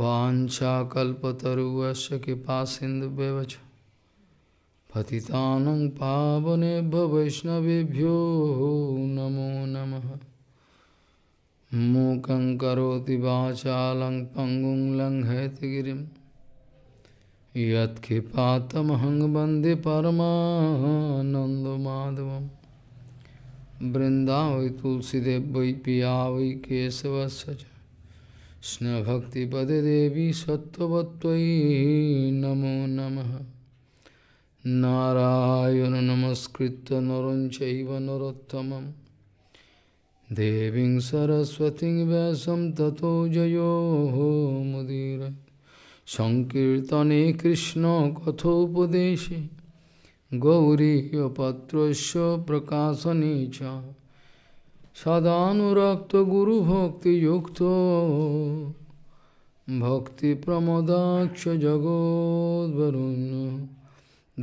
वाञ्छाकल्पतरुवस्य कृपा सिन्धुव्यवच पतितानं पावनेभ्य वैष्णवेभ्यो नमो नम मूक करोति वाचालं पङ्गुं लङ्घयतगिरिं यत्कृपातमहं वन्दे परमानन्दमाधवं वृन्दावै तुलसीदेव वै पिया वै केशवस्य कृष्णभक्तिपदे देवी सत्ववत्त्वयि नमो नमः नारायण नमस्कृत्य नरं चैव नरोत्तमं देवीं सरस्वतीं व्यासं ततो जयो मुदीर सङ्कीर्तने कृष्णकथोपदेशे गौरीयपात्रस्य प्रकाशने च সদানুরক্ত গুরু ভক্তি যুক্ত ভক্তি প্রমদাক্ষ জগদ্বরুণ্য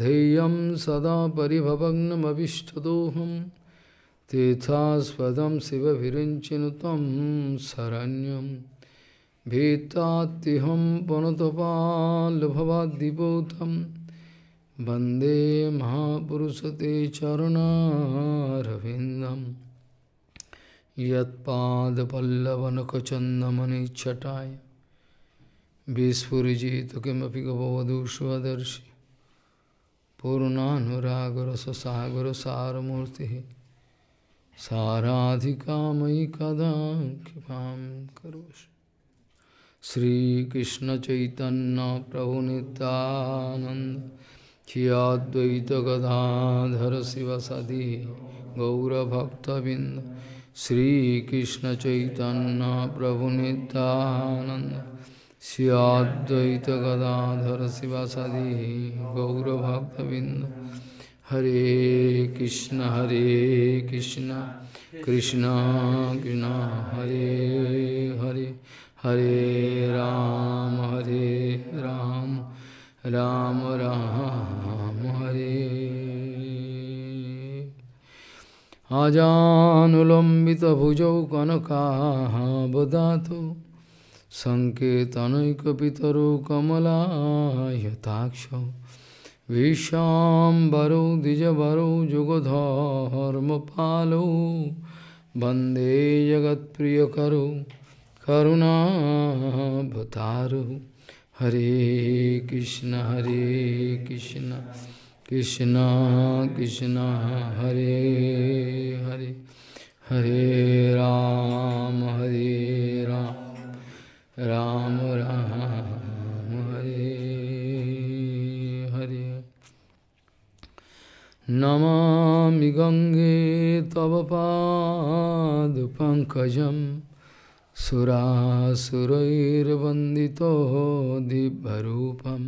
ধেয়ম সদা পরিভবগ্নমীষ্টদোহম तीर्थास्पदं शिवभिरिञ्चिनु तं शरण्यं भीतात्तिहं पुनतपाल्भवाद्दिपूतं वन्दे महापुरुष ते चरुणारविन्दम् यत्पादपल्लवनखचन्दमनिच्छटाय विस्फुरिजित किमपि गववधूष्वदर्शि सारूर्ति साराधिका मयि कदा कृपां करोषि श्रीकृष्णचैतन्यप्रभुनितानन्द शिव सदी गौरभक्तंद Sri Krishna Chaitanya Prabhu Nityananda Sri Advaita Gadadhara Sivasadi Gaura Bhakta Bindu Hare Krishna Hare Krishna Krishna Krishna Hare Hare Hare Ram Hare Ram Ram Ram, Ram Hare आजानुलंबित भुजौ कनकाबदातु सङ्केतनैकपितरो कमलायताक्षौ विशाम्बरौ द्विजवरौ जुगधर्मपालौ वंदे जगत्प्रियकरौ करुणाभतारु हरे कृष्ण हरे कृष्ण कृष्णा कृष्णा हरे हरे हरे राम हरे राम राम राम हरे हरे नमामि गङ्गे तव पादपङ्कजं सुरासुरैर्वन्दितो दिव्यरूपम्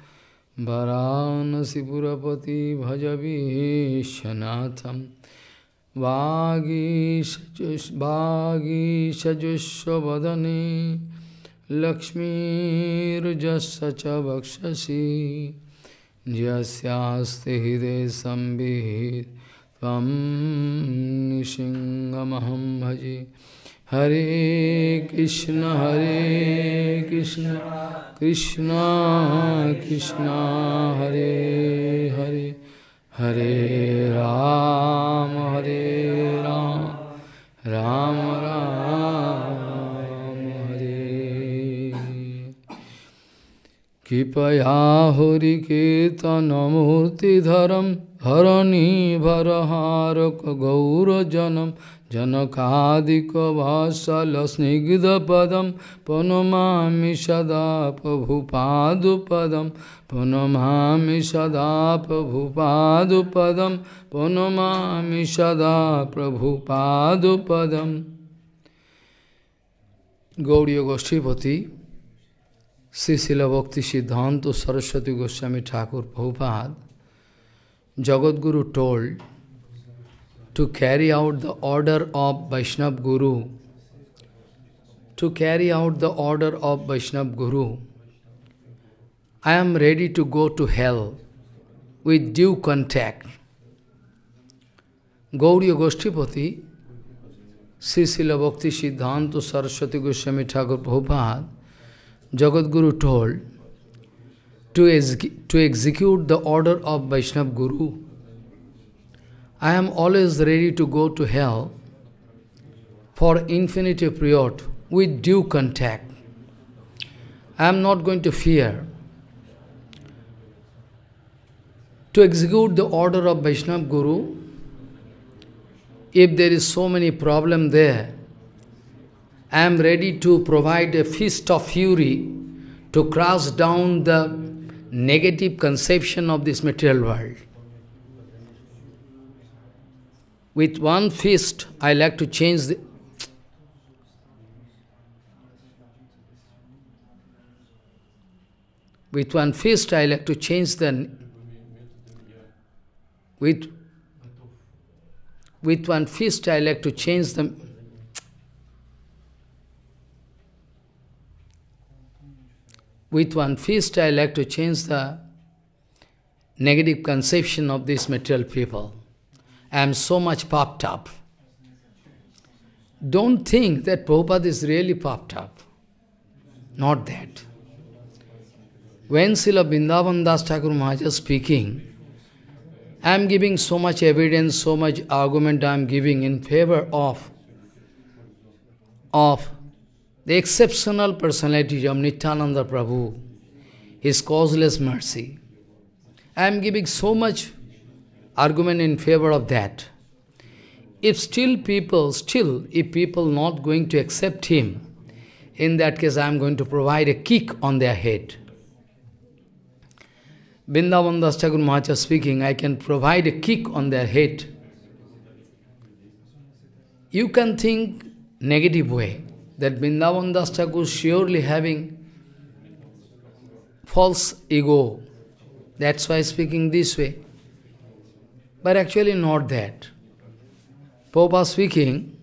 वरानसीपुरपति भजबीशनाथ वागीशजुस्वदने लक्ष्मीजस् च वक्षसी जस्ते हृदय संबित सिंहमहम भजे हरे कृष्ण हरे कृष्ण कृष्ण कृष्ण हरे हरे हरे राम हरे राम राम राम हरे कृपया हरि कीर्तन मूर्ति धरम भर हरिकेतनमूर्तिधरं हरणीभरहारकगौरजनं जनकादिक जनकादिको भासलस्निग्धपदं पुनमामि सदा प्रभुपादुपदं पुनमामि सदा प्रभुपादुपदं पुनमामि सदा प्रभुपादुपदं गौड़ी गोष्ठीपति श्रीशिल भक्ति सिद्धांत Saraswati Goswami Thakur भूपाद Jagadguru told to carry out the order of Vaishnav Guru. To carry out the order of Vaishnav Guru. I am ready to go to hell with due contact. Gauriya Goshtipati, Sisila Bhakti Siddhanta Saraswati Goswami Thakur Prabhupada, Jagadguru told, to, ex to execute the order of Vaishnav Guru, I am always ready to go to hell for infinity period with due contact. I am not going to fear. To execute the order of Vaishnava Guru, if there is so many problem there, I am ready to provide a fist of fury to crush down the negative conception of this material world with one fist, I like to change the with one fist I like to change the with with one fist I like to change the with one fist I like to change the negative conception of these material people. I am so much puffed up. Don't think that Prabhupada is really puffed up. Not that. When Srila Vrindavan Das Thakur Maharaj is speaking, I am giving so much evidence, so much argument I am giving in favor of, of the exceptional personality of Nityananda Prabhu, his causeless mercy. I am giving so much argument in favor of that. If still people, still if people not going to accept him, in that case I am going to provide a kick on their head. Vrindavan Das Thakur Maharaj speaking, I can provide a kick on their head. You can think negative way that Vrindavan Das Thakur surely having false ego. That's why speaking this way. but actually not that. Pope was speaking,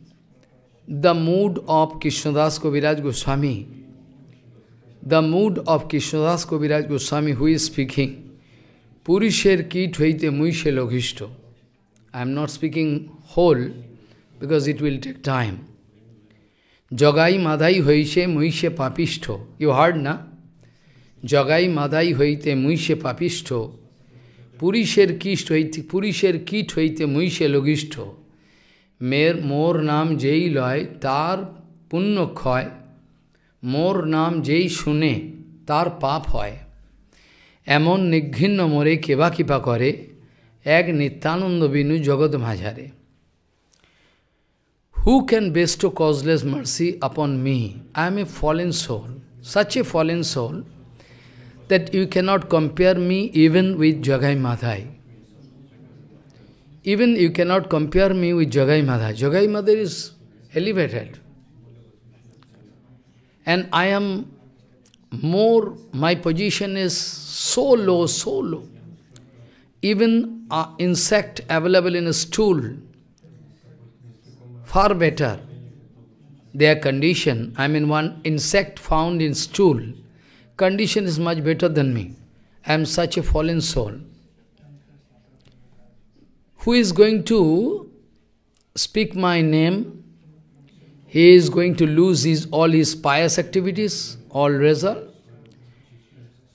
the mood of Krishnadas Kaviraj Goswami, the mood of Krishnadas Kaviraj Goswami who is speaking, Purisher ki thvaite muishe logishto. I am not speaking whole because it will take time. Jagai madai hoise muishe papishto. You heard na? Jagai madai hoite muishe papishto. পুরীষের কীষ্ট হইতে পুরীষের কীট হইতে মহিষে লঘিষ্ঠ মের মোর নাম যেই লয় তার পুণ্য ক্ষয় মোর নাম যেই শুনে তার পাপ হয় এমন নিঘিন্ন মোরে কেবা কিপা করে এক নিত্যানন্দ বিনু জগৎ মাঝারে who can bestow causeless mercy upon me I am a fallen soul such a fallen soul that you cannot compare me even with Jagai Madhai. Even you cannot compare me with Jagai Madhai. Jagai Madhai is elevated. And I am more, my position is so low, so low. Even an insect available in a stool, far better their condition. I mean, one insect found in stool condition is much better than me. I am such a fallen soul. Who is going to speak my name? He is going to lose his, all his pious activities, all result.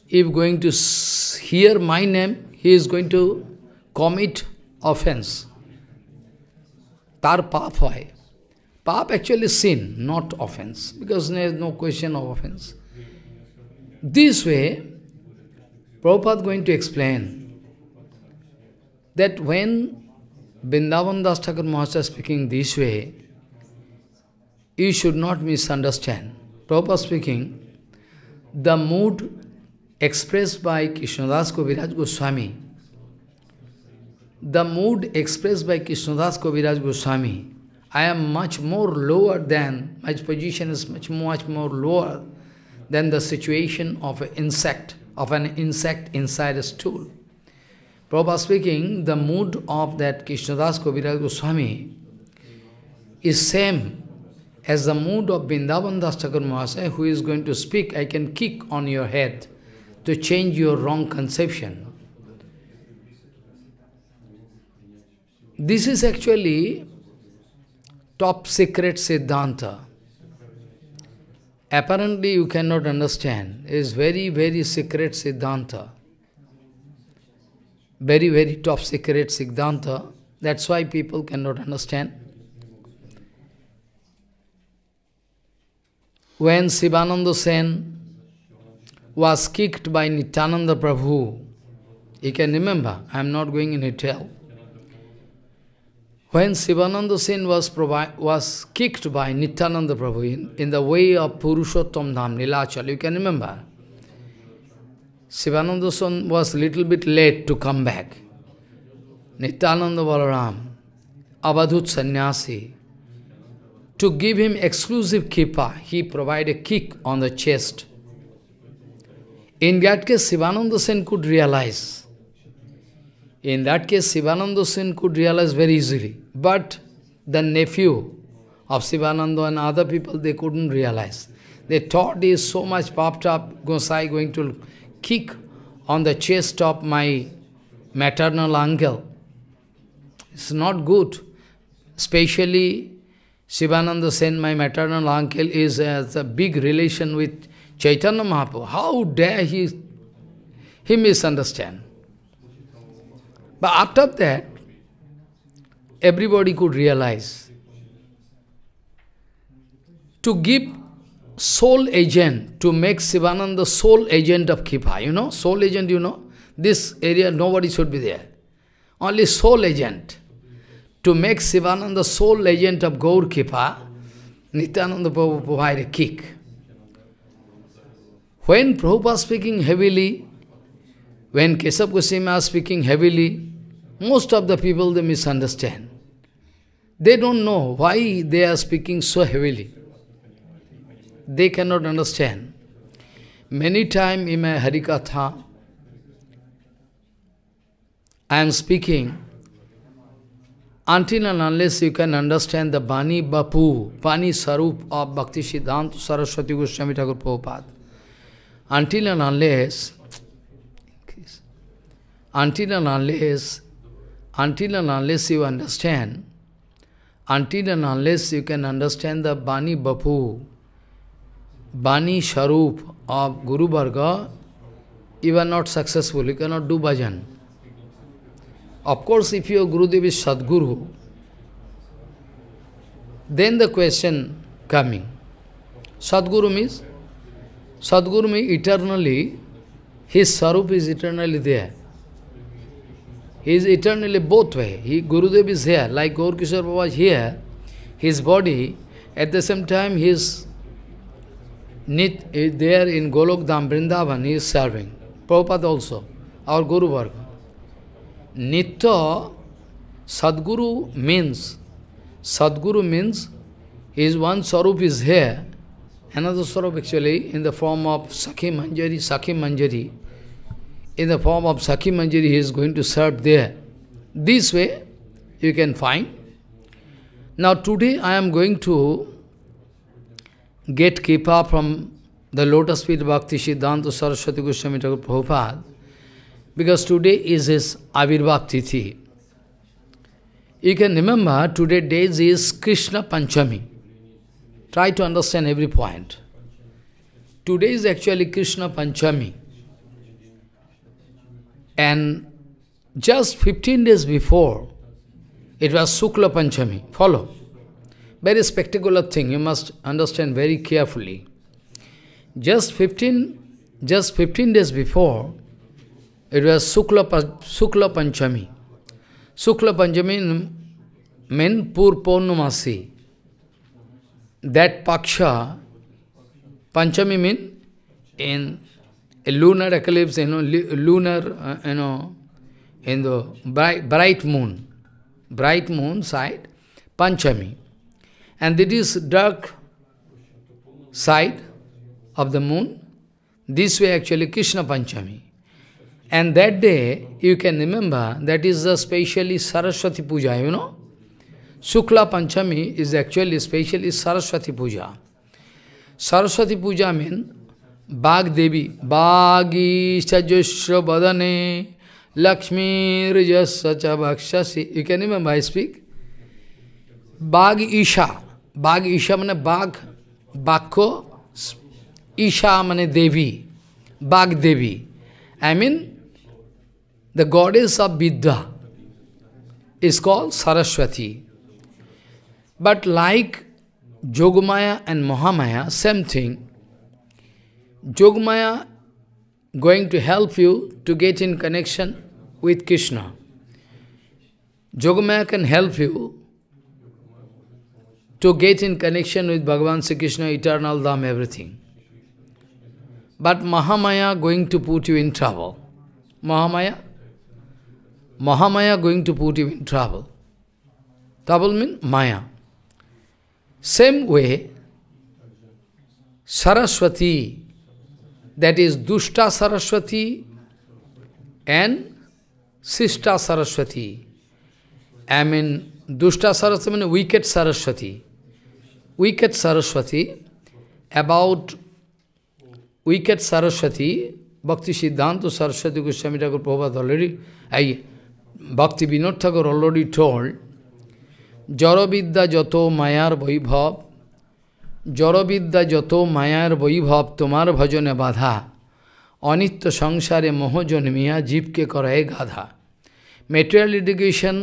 If going to hear my name, he is going to commit offense. Tar paap hai. Paap actually sin, not offense, because there is no question of offense. This way, Prabhupada going to explain that when Vrindavan Das Maharaj is speaking this way, you should not misunderstand. Prabhupada speaking, the mood expressed by Krishnadas Kaviraj Goswami, the mood expressed by Krishnadas Kaviraj Goswami, I am much more lower than, my position is much, much more lower than the situation of an insect, of an insect inside a stool. Prabhupada speaking, the mood of that Krishnadas Kaviraj Goswami is same as the mood of Vrindavan Das Thakur Mahasaya, who is going to speak, I can kick on your head to change your wrong conception. This is actually top secret Siddhanta apparently you cannot understand, it is very, very secret Siddhanta. Very, very top secret Siddhanta. That's why people cannot understand. When Sivananda Sen was kicked by Nityananda Prabhu, you can remember, I am not going in detail. When Sivananda Sen was, was kicked by Nityananda Prabhu in, in the way of Purushottam Dham, Nilachal, you can remember. Sivananda Sen was little bit late to come back. Nityananda Balaram, Abadut Sannyasi, to give him exclusive kipa, he provided a kick on the chest. In that case, Sivananda Sen could realize in that case, Sivananda Sen could realize very easily. But the nephew of Sivananda and other people, they couldn't realize. They thought is so much popped up, Gosai going to kick on the chest of my maternal uncle. It's not good. Especially Sivananda Sen, my maternal uncle, is has a big relation with Chaitanya Mahaprabhu. How dare he, he misunderstand? But after that, everybody could realize to give soul agent, to make Sivananda soul agent of Kipa, you know, soul agent, you know, this area nobody should be there. Only soul agent. To make Sivananda soul agent of Gaur Kipa, Nityananda Prabhu provided a kick. When Prabhupada speaking heavily, when Kesab Goswami was speaking heavily, most of the people, they misunderstand. They don't know why they are speaking so heavily. They cannot understand. Many times in my Harikatha, I am speaking, until and unless you can understand the Bani Bapu, Bani Sarup of Bhakti Siddhanta Saraswati Goswami Thakur Prabhupada, until and unless, until and unless until and unless you understand, until and unless you can understand the Bani Bapu, Bani Sharup of Guru Bhargava, you are not successful, you cannot do bhajan. Of course, if your Gurudev is Sadguru, then the question coming. Sadguru means? Sadguru means eternally, his Sarup is eternally there. He is eternally both way. He, Gurudev is here, like Gaur Baba is here, his body, at the same time he is nit, eh, there in Golokdham, Vrindavan, he is serving. Prabhupada also, our Guru Varga. Nitya Sadguru means, Sadguru means his one Sarup is here, another Sarup actually in the form of Sakhi Manjari, Sakhi Manjari in the form of Sakhi Manjari, he is going to serve there. This way, you can find. Now today, I am going to get Kipa from the Lotus Feet Bhakti Siddhanta Saraswati Goswami Thakur Prabhupada, because today is his Avirbhav Tithi. You can remember, today days is Krishna Panchami. Try to understand every point. Today is actually Krishna Panchami. And just 15 days before, it was Sukla Panchami. Follow. Very spectacular thing, you must understand very carefully. Just 15, just 15 days before, it was Sukla, Sukla Panchami. Sukla Panchami means Purponumasi. That Paksha, Panchami means in a lunar eclipse, you know, lunar, uh, eh, you know, in the bright, bright moon, bright moon side, Panchami. And it is dark side of the moon. This way actually Krishna Panchami. And that day, you can remember, that is specially Saraswati Puja, you know. Sukla Panchami is actually specially Saraswati Puja. Saraswati Puja means बाग देवी बागी सजुष्व बदने लक्ष्मी भक्षसी you can may I speak बाघ ईशा बाघ ईशा मैंने बाघ बाघ को ईशा मैंने देवी बाघ देवी I mean the goddess of vidya is call Saraswati but like Jogmaya and Mahamaya same thing Jogmaya going to help you to get in connection with Krishna. Jogmaya can help you to get in connection with Bhagavan Sri Krishna, eternal Dham, everything. But Mahamaya going to put you in trouble. Mahamaya? Mahamaya going to put you in trouble. Trouble means Maya. Same way, Saraswati that is Dushta Saraswati and Sista Saraswati. I mean, Dushta Saraswati means wicked Saraswati. Wicked Saraswati, about wicked Saraswati, Bhakti Siddhanta Saraswati Goswami Thakur Prabhupada already, I, Bhakti Vinod Thakur already told, Jaravidya jato mayar Vaibhava, জড়বিদ্যা যত মায়ার বৈভব তোমার ভজনে বাধা অনিত্য সংসারে মহজন মিয়া জীবকে করায় গাধা material education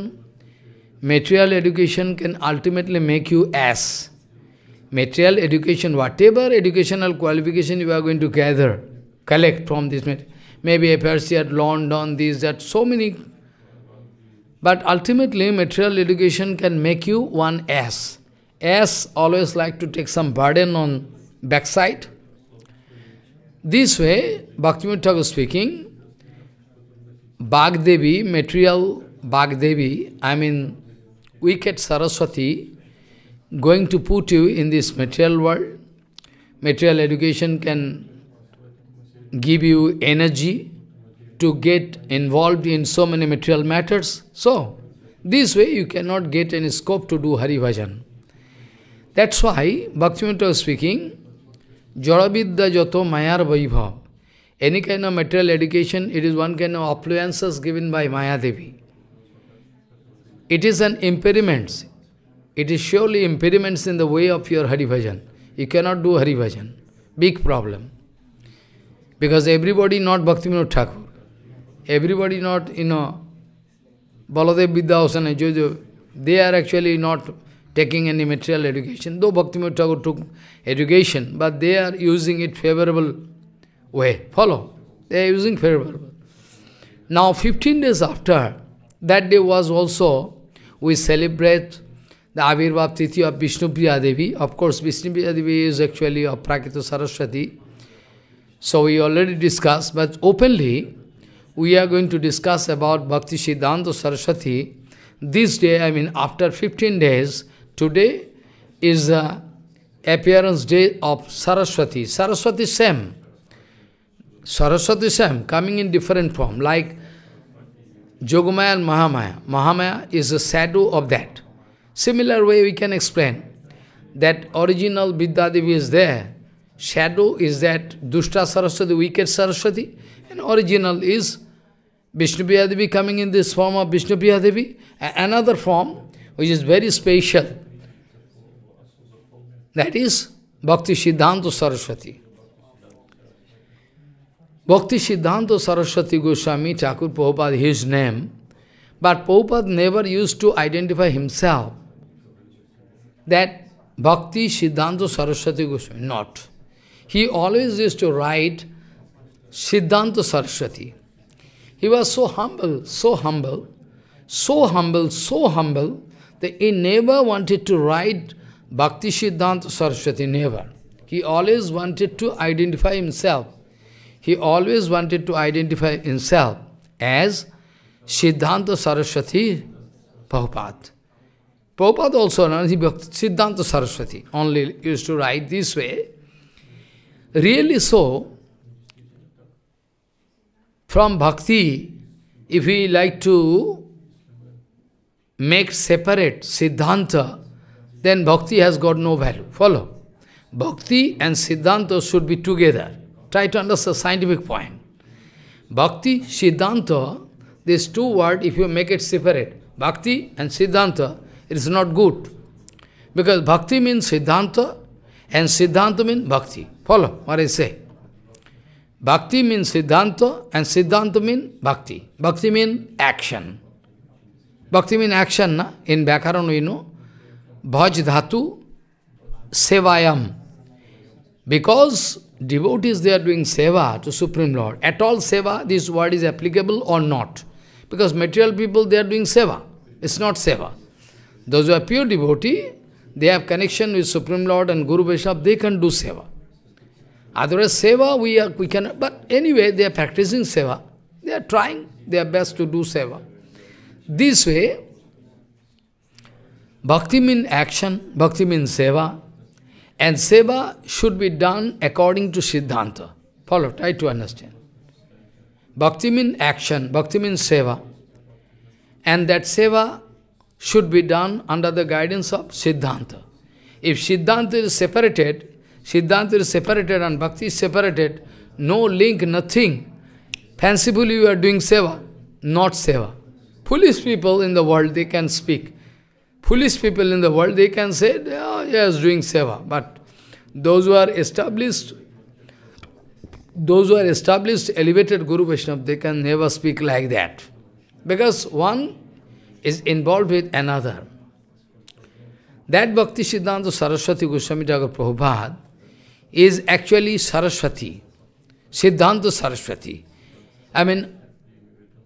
material education can ultimately make you ass material education whatever educational qualification you are going to gather collect from this met maybe efforts year London this that so many but ultimately material education can make you one ass S always like to take some burden on backside. This way, Bhaktivinoda Thakur speaking, Bhagdevi, material Bhagdevi, I mean wicked Saraswati, going to put you in this material world. Material education can give you energy to get involved in so many material matters. So, this way you cannot get any scope to do Hari Bhajan. That's why Bhaktivinoda was speaking, Jaravidya jato mayar vaibhav. Any kind of material education, it is one kind of affluences given by Mayadevi. It is an impediment. It is surely impediments in the way of your Hari Bhajan. You cannot do Hari Bhajan. Big problem. Because everybody not Bhaktivinoda Thakur. Everybody not, you know, Baladev Vidya Osana, Jojo. They are actually not taking any material education, though bhakti Tagore took education, but they are using it favorable way. Follow? They are using favorable. Now, 15 days after, that day was also, we celebrate the Avirbhav Titi of Vishnupriya Devi. Of course, Vishnupriya Devi is actually of Prakita Saraswati. So we already discussed, but openly, we are going to discuss about Bhakti Siddhanta Saraswati. This day, I mean after 15 days, Today is the appearance day of Saraswati. Saraswati same. Saraswati same, coming in different form, like Jogamaya and Mahamaya. Mahamaya is a shadow of that. Similar way we can explain that original Vidyadevi is there. Shadow is that Dushta Saraswati, wicked Saraswati, and original is Vishnu Devi coming in this form of Vishnu Devi. Another form which is very special that is Bhakti Siddhanta Saraswati. Bhakti Siddhanta Saraswati Goswami Chakur Prabhupada, his name, but Prabhupada never used to identify himself that Bhakti Siddhanta Saraswati Goswami, not. He always used to write Siddhanta Saraswati. He was so humble, so humble, so humble, so humble, that he never wanted to write Bhakti Siddhanta Saraswati never. He always wanted to identify himself. He always wanted to identify himself as Siddhanta Saraswati Prabhupada. Prabhupada also known as Siddhanta Saraswati, only used to write this way. Really so, from bhakti, if we like to make separate Siddhanta then bhakti has got no value. Follow. Bhakti and Siddhanta should be together. Try to understand scientific point. Bhakti, Siddhanta, these two words, if you make it separate, Bhakti and Siddhanta, it is not good. Because Bhakti means Siddhanta and Siddhanta means Bhakti. Follow what I say. Bhakti means Siddhanta and Siddhanta means Bhakti. Bhakti means action. Bhakti means action, na? in Vyakaran we know. Bhaj Dhatu Sevayam. Because devotees they are doing seva to Supreme Lord. At all seva, this word is applicable or not. Because material people they are doing seva. It's not seva. Those who are pure devotee, they have connection with Supreme Lord and Guru Vaishnava, they can do seva. Otherwise, seva we are we can but anyway they are practicing seva. They are trying their best to do seva. This way, Bhakti means action, bhakti means seva, and seva should be done according to Siddhanta. Follow, try to understand. Bhakti means action, bhakti means seva, and that seva should be done under the guidance of Siddhanta. If Siddhanta is separated, Siddhanta is separated and bhakti is separated, no link, nothing. Fancifully you are doing seva, not seva. Foolish people in the world, they can speak. Foolish people in the world, they can say, oh, yes, doing seva. But those who are established, those who are established, elevated Guru Vaishnava, they can never speak like that. Because one is involved with another. That Bhakti Siddhanta Saraswati Goswami Thakur Prabhupada is actually Saraswati, Siddhanta Saraswati. I mean,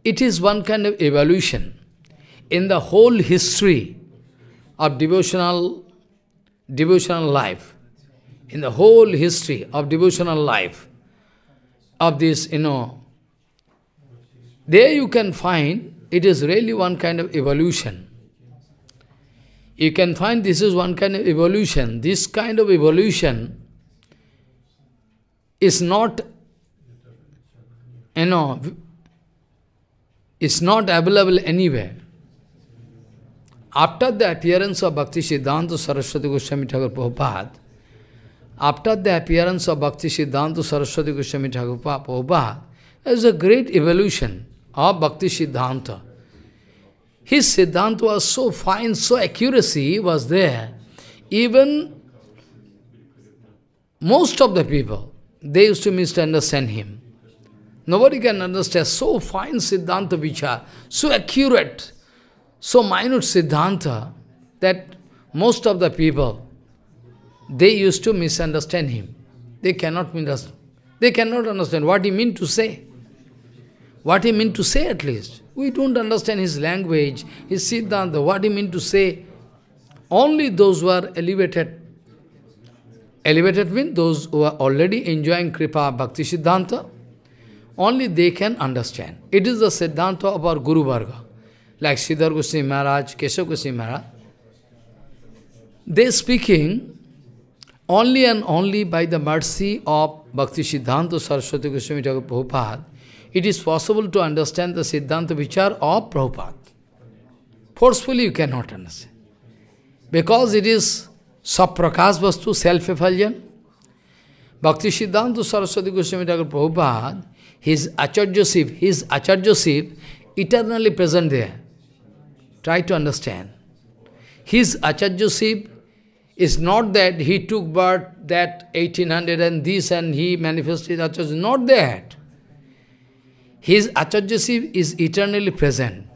it is one kind of evolution. In the whole history, of devotional, devotional life, in the whole history of devotional life, of this, you know, there you can find it is really one kind of evolution. You can find this is one kind of evolution. This kind of evolution is not, you know, is not available anywhere after the appearance of Bhakti Siddhanta Saraswati Goswami Thakur Prabhupada, after the appearance of Bhakti Siddhanta Saraswati Goswami Thakur Prabhupada, there is a great evolution of Bhakti Siddhanta. His Siddhanta was so fine, so accuracy was there. Even most of the people, they used to misunderstand him. Nobody can understand so fine Siddhanta Vichar, so accurate so minute Siddhanta that most of the people, they used to misunderstand him. They cannot understand. They cannot understand what he meant to say. What he meant to say at least. We don't understand his language, his Siddhanta, what he meant to say. Only those who are elevated. Elevated means those who are already enjoying Kripa Bhakti Siddhanta. Only they can understand. It is the Siddhanta of our Guru Varga. like Siddhar Goswami Maharaj, Keshav Goswami Maharaj, they speaking only and only by the mercy of Bhakti Siddhanta Saraswati Goswami Thakur Prabhupada, it is possible to understand the Siddhanta Vichar of Prabhupada. Forcefully you cannot understand. Because it is Saprakas Vastu, self-effulgent. Bhakti Siddhanta Saraswati Goswami Thakur Prabhupada, his Acharya Siv, his Acharya Siv, eternally present there. Try to understand. His Acharyaship is not that he took birth that 1800 and this and he manifested Acharya. Not that. His Acharyaship is eternally present.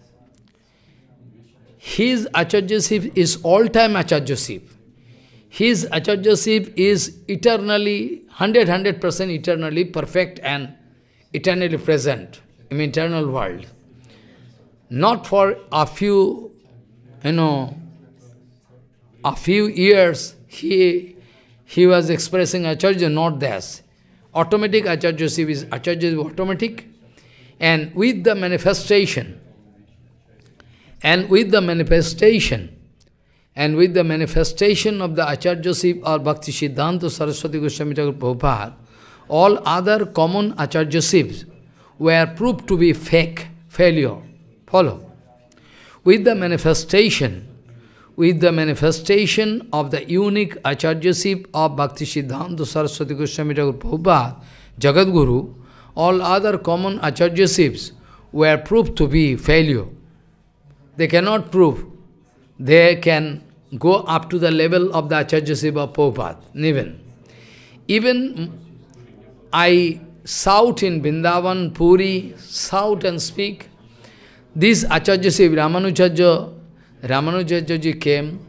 His Acharyaship is all-time Acharyaship. His Acharyaship is eternally, 100, 100% eternally perfect and eternally present in eternal world not for a few, you know, a few years, he, he was expressing Acharya, not this. Automatic Acharyaship is, Acharya is automatic. And with the manifestation, and with the manifestation, and with the manifestation of the Acharyaship or Bhakti Siddhanta Saraswati Goswami Thakur Prabhupada, all other common Acharyaships were proved to be fake, failure. Follow. With the manifestation, with the manifestation of the unique Acharyaship of Bhakti Siddhanta Saraswati Goswami Thakur Prabhupada, Jagadguru, all other common Acharyaships were proved to be failure. They cannot prove. They can go up to the level of the Acharyaship of Prabhupada, Niven. Even I shout in Bindavan, Puri, shout and speak, this Acharya Siv Ramanujacharya, Ramanujacharya came,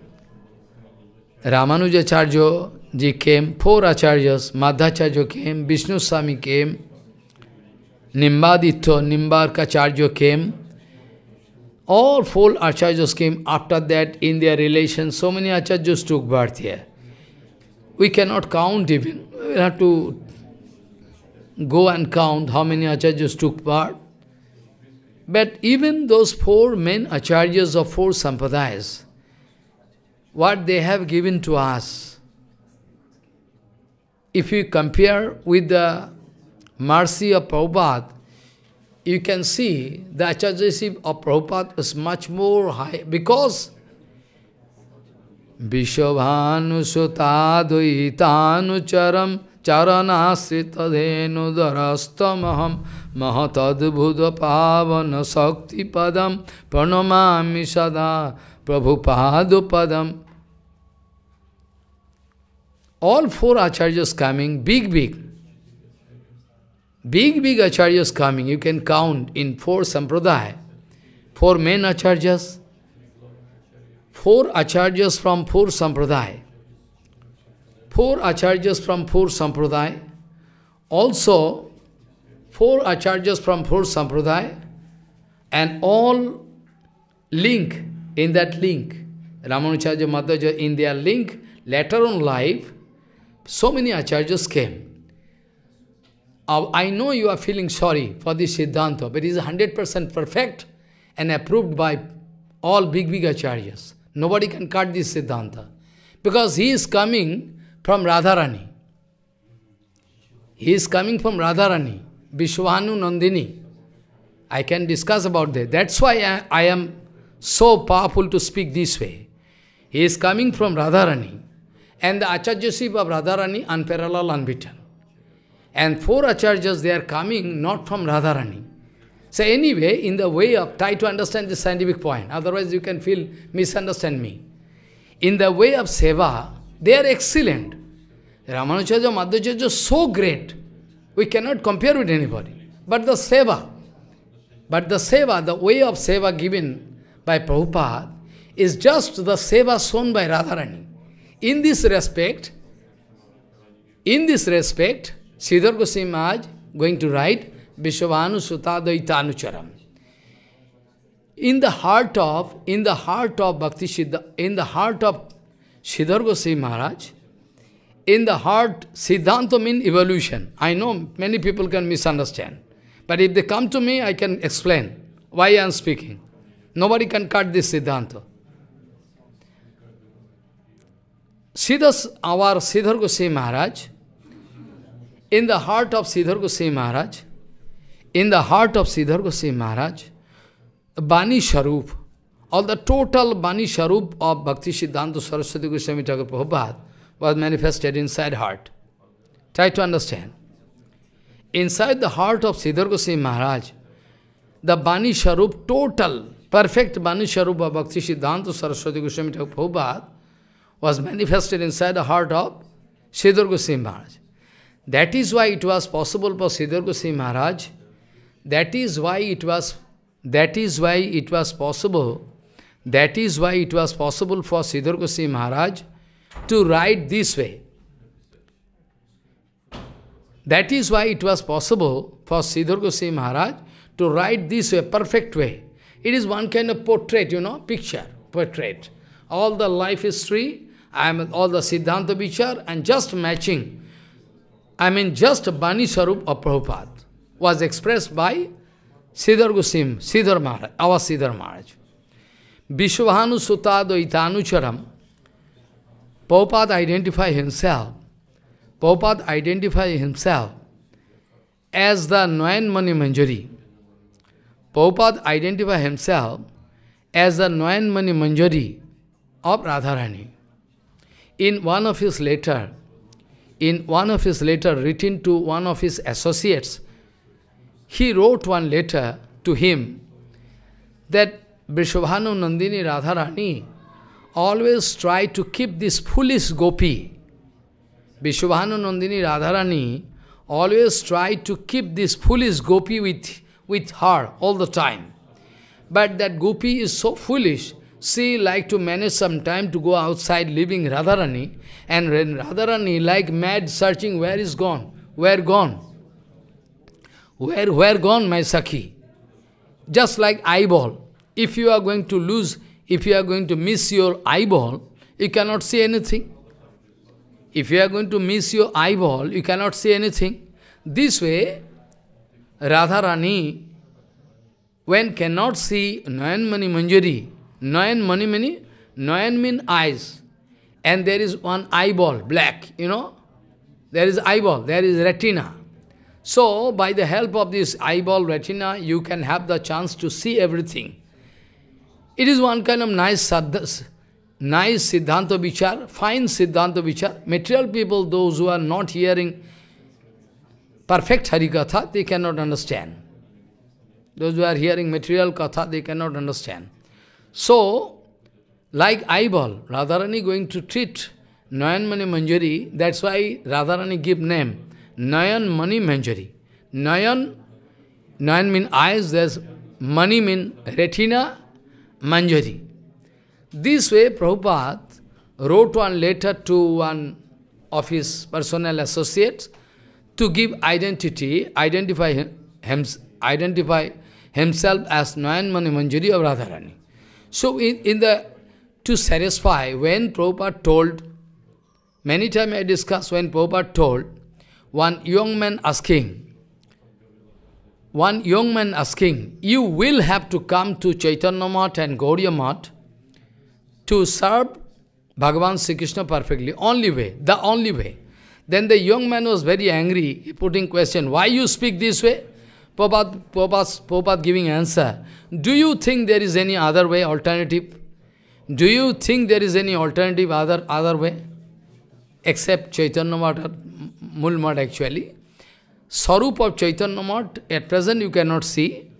Ramanujacharya ji came, four Acharyas, Madhacharya came, Vishnu Sami came, Nimbaditya, Nimbarkacharya came, all four acharyas came after that in their relation. So many acharyas took birth here. We cannot count even. We have to go and count how many acharyas took part. But even those four main acharyas of four sampradayas, what they have given to us, if you compare with the mercy of Prabhupada, you can see the acharyaship of Prabhupada is much more high because Vishwabhanusutadvaitanucharam चरणाश्रितधेनुदरस्तमहं महतद्भुतपावनशक्तिपदं प्रणमामि सदा प्रभुपादपदम All four acharyas coming, big, big. Big, big acharyas coming. You can count in four sampradaya. Four main acharyas. Four acharyas from four sampradaya. four acharyas from four sampradaya, also four acharyas from four sampradaya, and all link in that link. Ramanuja Madhaja in their link, later on life, so many acharyas came. I know you are feeling sorry for this Siddhanta, but it is 100% perfect and approved by all big, big acharyas. Nobody can cut this Siddhanta. Because he is coming from Radharani. He is coming from Radharani, Vishwanu Nandini. I can discuss about that. That's why I, I am so powerful to speak this way. He is coming from Radharani. And the Acharya of Radharani, unparalleled, unbeaten. And four Acharyas, they are coming not from Radharani. So anyway, in the way of, try to understand the scientific point, otherwise you can feel, misunderstand me. In the way of Seva, they are excellent. Ramanujacharya, Madhvacharya is so great. We cannot compare with anybody. But the seva, but the seva, the way of seva given by Prabhupada is just the seva shown by Radharani. In this respect, in this respect, Siddhar Goswami Maharaj going to write Vishwavanu Sutadaitānu Charam. In the heart of, in the heart of Bhakti Siddha, in the heart of Siddhar Goswami Maharaj, in the heart, Siddhanta means evolution. I know many people can misunderstand. But if they come to me, I can explain why I am speaking. Nobody can cut this Siddhanta. Siddhas, our Siddhar Goswami Maharaj, in the heart of Siddhar Goswami Maharaj, in the heart of Siddhar Goswami Maharaj, Bani Sharup, all the total Bani Sharup of Bhakti Siddhanta Saraswati Goswami Thakur Prabhupada was manifested inside heart. Try to understand. Inside the heart of Siddhar Goswami Maharaj, the Bani Sharup total, perfect Bani Sharup of Bhakti Siddhanta Saraswati Goswami Thakur Prabhupada was manifested inside the heart of Siddhar Goswami Maharaj. That is why it was possible for Siddhar Goswami Maharaj. That is why it was that is why it was possible that is why it was possible for Siddhar Goswami Maharaj to write this way. That is why it was possible for Siddhar Goswami Maharaj to write this way, perfect way. It is one kind of portrait, you know, picture, portrait. All the life history, I mean, all the Siddhanta Vichar and just matching. I mean just Bani Sarup of Prabhupada was expressed by Siddhar Goswami, Siddhar Maharaj, our Siddhar Maharaj. Vishwanusuta Prabhupada identify himself. Prabhupada identify himself as the Noyanmani Manjari. Prabhupada identify himself as the Noyanmani Manjari of Radharani. In one of his letter, in one of his letter written to one of his associates, he wrote one letter to him that Vrishabhanu Nandini Radharani always try to keep this foolish gopi. Vrishabhanu Nandini Radharani always try to keep this foolish gopi with, with her all the time. But that gopi is so foolish, she like to manage some time to go outside leaving Radharani, and Radharani like mad searching where is gone, where gone, where where gone my Sakhi, just like eyeball. If you are going to lose, if you are going to miss your eyeball, you cannot see anything. If you are going to miss your eyeball, you cannot see anything. This way, Radharani, when cannot see Nayan Mani Manjari, Nayan Mani Mani, Nayan mean eyes, and there is one eyeball, black, you know. There is eyeball, there is retina. So, by the help of this eyeball retina, you can have the chance to see everything. It is one kind of nice sadhas, nice Siddhanta Vichar, fine Siddhanta Vichar. Material people, those who are not hearing perfect Harikatha, they cannot understand. Those who are hearing material Katha, they cannot understand. So, like eyeball, Radharani going to treat Nayanmani Manjari, that's why Radharani give name, Nayanmani Manjari. Nayan, Nayan mean eyes, there's Mani mean retina, Manjari. This way Prabhupada wrote one letter to one of his personal associates to give identity, identify, him, identify himself as Nayanmani Manjari of Radharani. So in, in the to satisfy when Prabhupada told, many times I discussed when Prabhupada told, one young man asking, one young man asking, you will have to come to Chaitanya Mat and Gauriya Mat to serve Bhagavan Sri Krishna perfectly. Only way, the only way. Then the young man was very angry, putting question, why you speak this way? Prabhupada, Prabhupada, Prabhupada giving answer, do you think there is any other way, alternative? Do you think there is any alternative other, other way? Except Chaitanya Mat, Mulmad actually. Sarup of Chaitanya Mahat, at present you cannot see,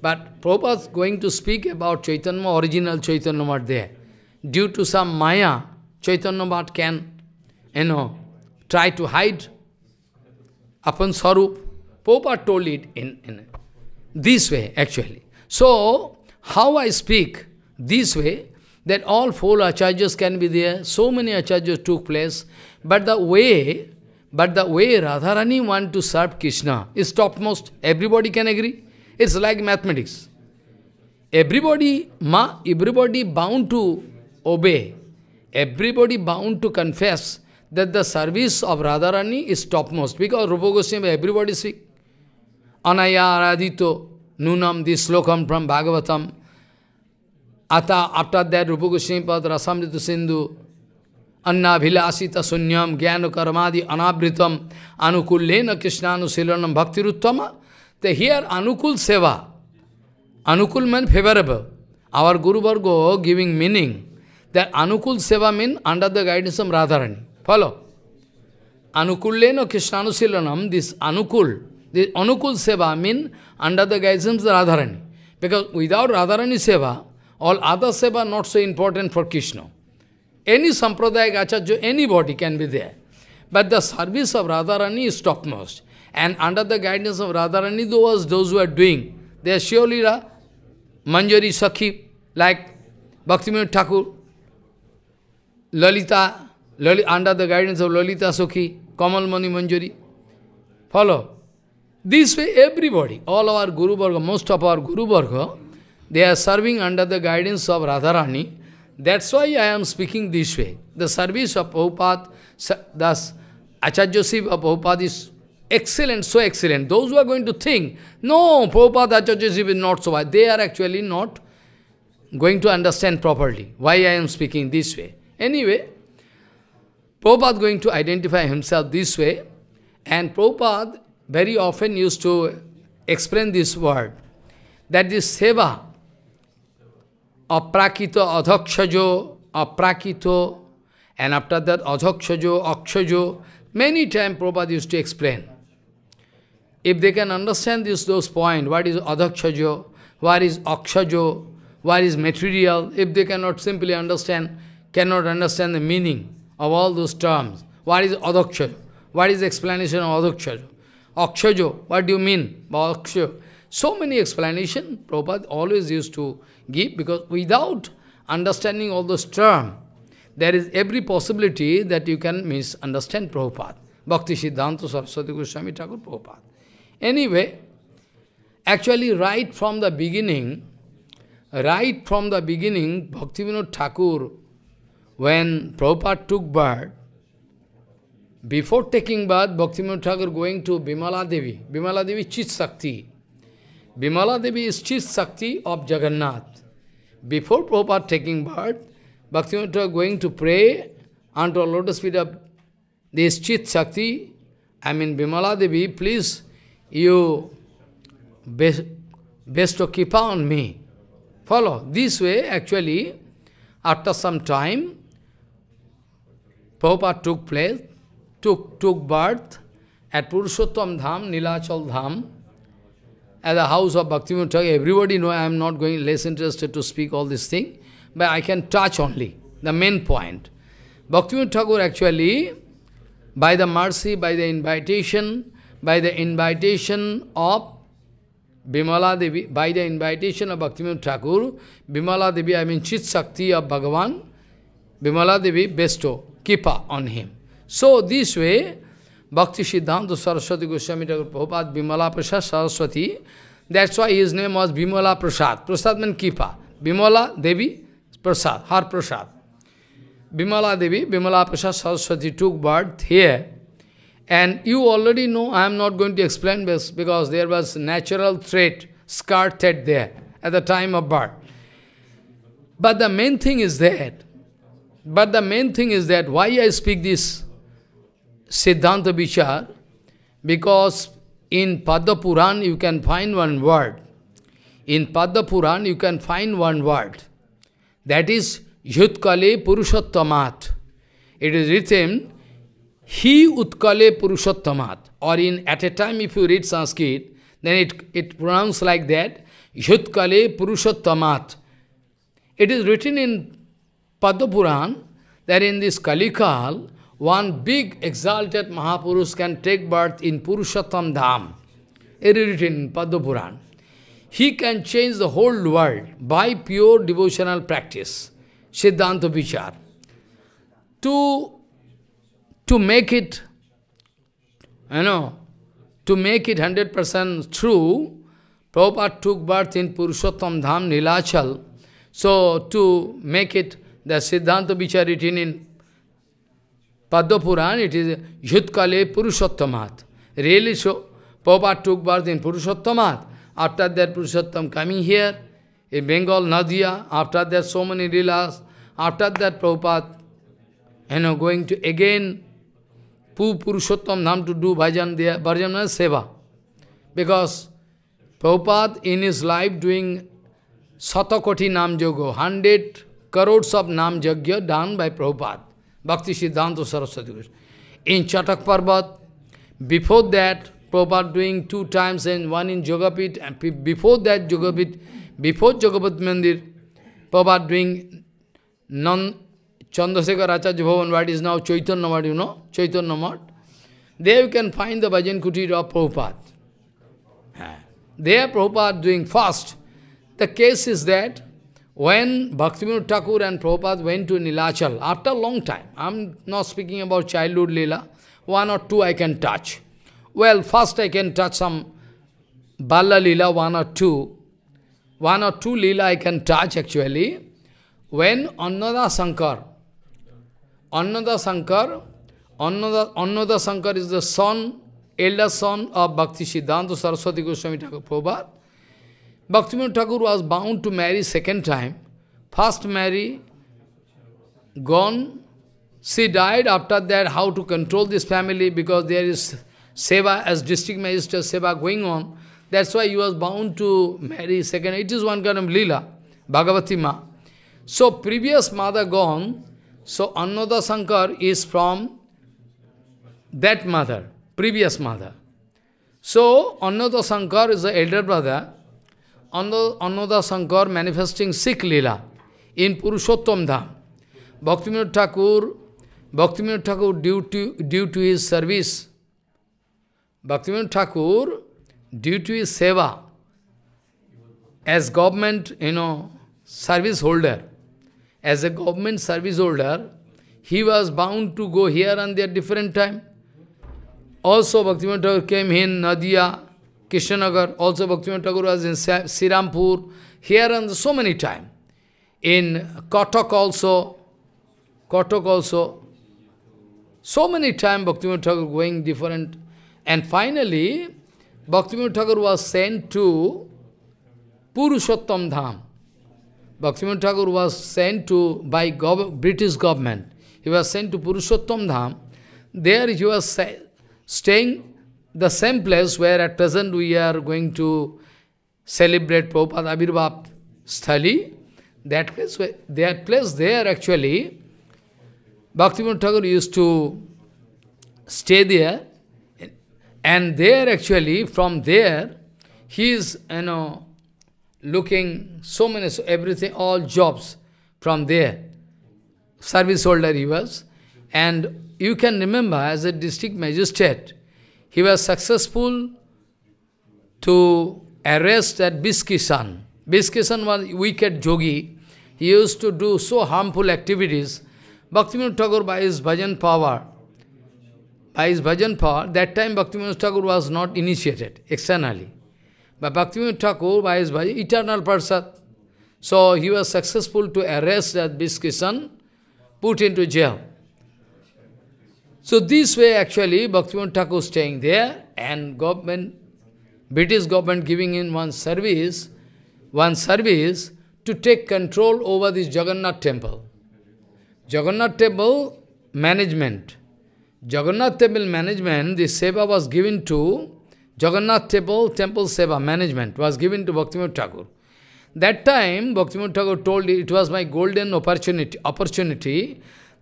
but Prabhupada is going to speak about Chaitanya original Chaitanya Mahat there. Due to some maya, Chaitanya Mahat can, you know, try to hide upon Sarup. Prabhupada told it in, in this way, actually. So, how I speak this way, that all four acharyas can be there, so many acharyas took place, but the way but the way Radharani want to serve Krishna is topmost. Everybody can agree. It's like mathematics. Everybody, ma, everybody bound to obey. Everybody bound to confess that the service of Radharani is topmost. Because Rupa Goswami, everybody speak. Anaya Radito, Nunam, this slokam from Bhagavatam. Ata, after that, Rupa Goswami Rasam Sindhu, अन्नाभिलाषित शून्यम ज्ञान कर्मादि अनावृतम अनुकूल्य न कृष्णानुशीलनम भक्तिरुत्तम तो here अनुकूल सेवा अनुकूल means favorable. Our Guru Vargo giving meaning that Anukul Seva means under the guidance of Radharani. Follow? Anukulleno Krishnanusilanam, this Anukul, this Anukul Seva means under the guidance of Radharani. Because without Radharani Seva, all other Seva not so important for Krishna. Any sampradaya Acharya, anybody can be there. But the service of Radharani is topmost. And under the guidance of Radharani, those, those who are doing, they are surely Manjari Sakhi, like Bhaktivinoda Thakur, Lalita, Lali, under the guidance of Lalita Sakhi, Kamal Mani Manjari. Follow? This way everybody, all our Guru Bhargava, most of our Guru Bhargava, they are serving under the guidance of Radharani that's why I am speaking this way. The service of Prabhupada, thus Acharya Shiv Prabhupada is excellent, so excellent. Those who are going to think, no, Prabhupada Acharya Shiv is not so bad. They are actually not going to understand properly why I am speaking this way. Anyway, Prabhupada going to identify himself this way and Prabhupada very often used to explain this word that this seva aprakito, adhakshajo, aprakito, and after that adhakshajo, akshajo. Many times Prabhupada used to explain. If they can understand this, those points, what is adhakshajo, what is akshajo, what is material, if they cannot simply understand, cannot understand the meaning of all those terms, what is adhakshajo, what is explanation of adhakshajo, akshajo, what do you mean by akshajo? So many explanation Prabhupada always used to give, because without understanding all those terms, there is every possibility that you can misunderstand Prabhupada. Bhakti Siddhanta Saraswati Goswami Thakur Prabhupada. Anyway, actually right from the beginning, right from the beginning, Bhakti Vinod Thakur, when Prabhupada took birth, before taking birth, Vinod Thakur going to Bimala Devi. Bimala Devi Chit Sakti. Bimala Devi is Chit Sakti of Jagannath. Before Prabhupada taking birth, Bhaktivinoda going to pray unto a lotus feet of this Chit Shakti, I mean Bimala Devi, please, you best, best to keep on me. Follow. This way, actually, after some time, Prabhupada took place, took, took birth at Purushottam Dham, Nilachal Dham, at the house of Bhaktivinoda Thakur, everybody know I am not going less interested to speak all this thing, but I can touch only the main point. Bhaktivinoda Thakur actually, by the mercy, by the invitation, by the invitation of Bimala Devi, by the invitation of Bhaktivinoda Thakur, Bimala Devi, I mean Chit Shakti of Bhagavan, Bimala Devi bestow, kippa on him. So this way, Bhakti Siddhanta Saraswati Goswami Prabhupada Bimala Prasad Saraswati. That's why his name was Bimala Prasad. Prasad means Kipa. Bimala Devi Prasad, Har Prasad. Bimala Devi, Bimala Prasad Saraswati took birth here. And you already know, I am not going to explain this because there was natural threat, scar threat there at the time of birth. But the main thing is that, but the main thing is that why I speak this Siddhanta Vichar because in Padapuran Puran you can find one word. In Padapuran Puran you can find one word. That is Yutkale Purushottamat. It is written He Utkale Purushottamat. Or in at a time if you read Sanskrit, then it, it pronounced like that Yutkale Purushottamat. It is written in Padapuran Puran that in this Kalikal, one big exalted Mahapurush can take birth in Purushottam Dham, written in Padma He can change the whole world by pure devotional practice, Siddhanta Vichar. To, to make it, you know, to make it 100% true, Prabhupada took birth in Purushottam Dham, Nilachal. So, to make it, the Siddhanta Vichar written in Padma Puran, it is Yudkale Purushottamat. Really, so Prabhupada took birth in Purushottamat. After that, Purushottam coming here in Bengal, Nadia. After that, so many Leelas. After that, Prabhupada, you know, going to again Pu Purushottam Nam to do bhajan there, bhajan seva. Because Prabhupada in his life doing Satakoti Nam Yoga, 100 crores of Nam Yajna done by Prabhupada. Bhakti Siddhanta Saraswati Goswami. In Chatak Parvat, before that, Prabhupada doing two times and one in Jogapit, and before that Jogapit, before Jogapat Mandir, Prabhupada doing non Chandrasekhar Acharya Bhavan, what is now Chaitanya Mad, you know, Chaitanya Mad. There you can find the Bhajan Kutir of Prabhupada. There Prabhupada doing fast. The case is that When Bhaktivinoda Thakur and Prabhupada went to Nilachal, after a long time, I'm not speaking about childhood lila. one or two I can touch. Well, first I can touch some Bala one or two. One or two lila I can touch actually. When Annada Sankar, Annada Sankar, Annada, Annada Sankar is the son, elder son of Bhakti Siddhanta Saraswati Goswami Thakur Prabhupada. Bhaktivinoda Thakur was bound to marry second time. First marry, gone. She died after that, how to control this family because there is seva as district magistrate seva going on. That's why he was bound to marry second. It is one kind of lila, Bhagavati Ma. So previous mother gone, so Annoda Shankar is from that mother, previous mother. So Annoda Shankar is the elder brother. Annoda Sankar manifesting Sikh Leela in Purushottam Dham. Bhaktivinoda Thakur, Bhaktivinoda Thakur due to, due to his service, Bhaktivinoda Thakur due to his seva, as government, you know, service holder, as a government service holder, he was bound to go here and there different time. Also Bhaktivinoda Thakur came in Nadia, Kishanagar, also Bhaktivinoda Thakur was in Sirampur, here and so many time. In Kotok also, Kotok also, so many time Bhaktivinoda Thakur going different. And finally, Bhaktivinoda Thakur was sent to Purushottam Dham. Bhaktivinoda Thakur was sent to, by gov British government, he was sent to Purushottam Dham. There he was staying the same place where at present we are going to celebrate Prabhupada Abhirbhav Sthali, that place, where, that place there actually, Bhaktivinoda Thakur used to stay there, and there actually, from there, he is, you know, looking so many, so everything, all jobs from there. Service holder he was. And you can remember, as a district magistrate, he was successful to arrest that Biskisan. Biskisan was wicked jogi. He used to do so harmful activities. Bhaktivinoda Tagore by his bhajan power, by his bhajan power, that time Bhaktivinoda Tagore was not initiated externally. But Bhaktivinoda Tagore by his bhajan, eternal Parsad. So he was successful to arrest that Biskisan, put into jail. So this way actually Bhaktivinoda Thakur staying there and government, British government giving in one service, one service to take control over this Jagannath temple. Jagannath temple management. Jagannath temple management, the seva was given to Jagannath temple, temple seva management was given to Bhaktivinoda Thakur. That time Bhaktivinoda Thakur told it was my golden opportunity opportunity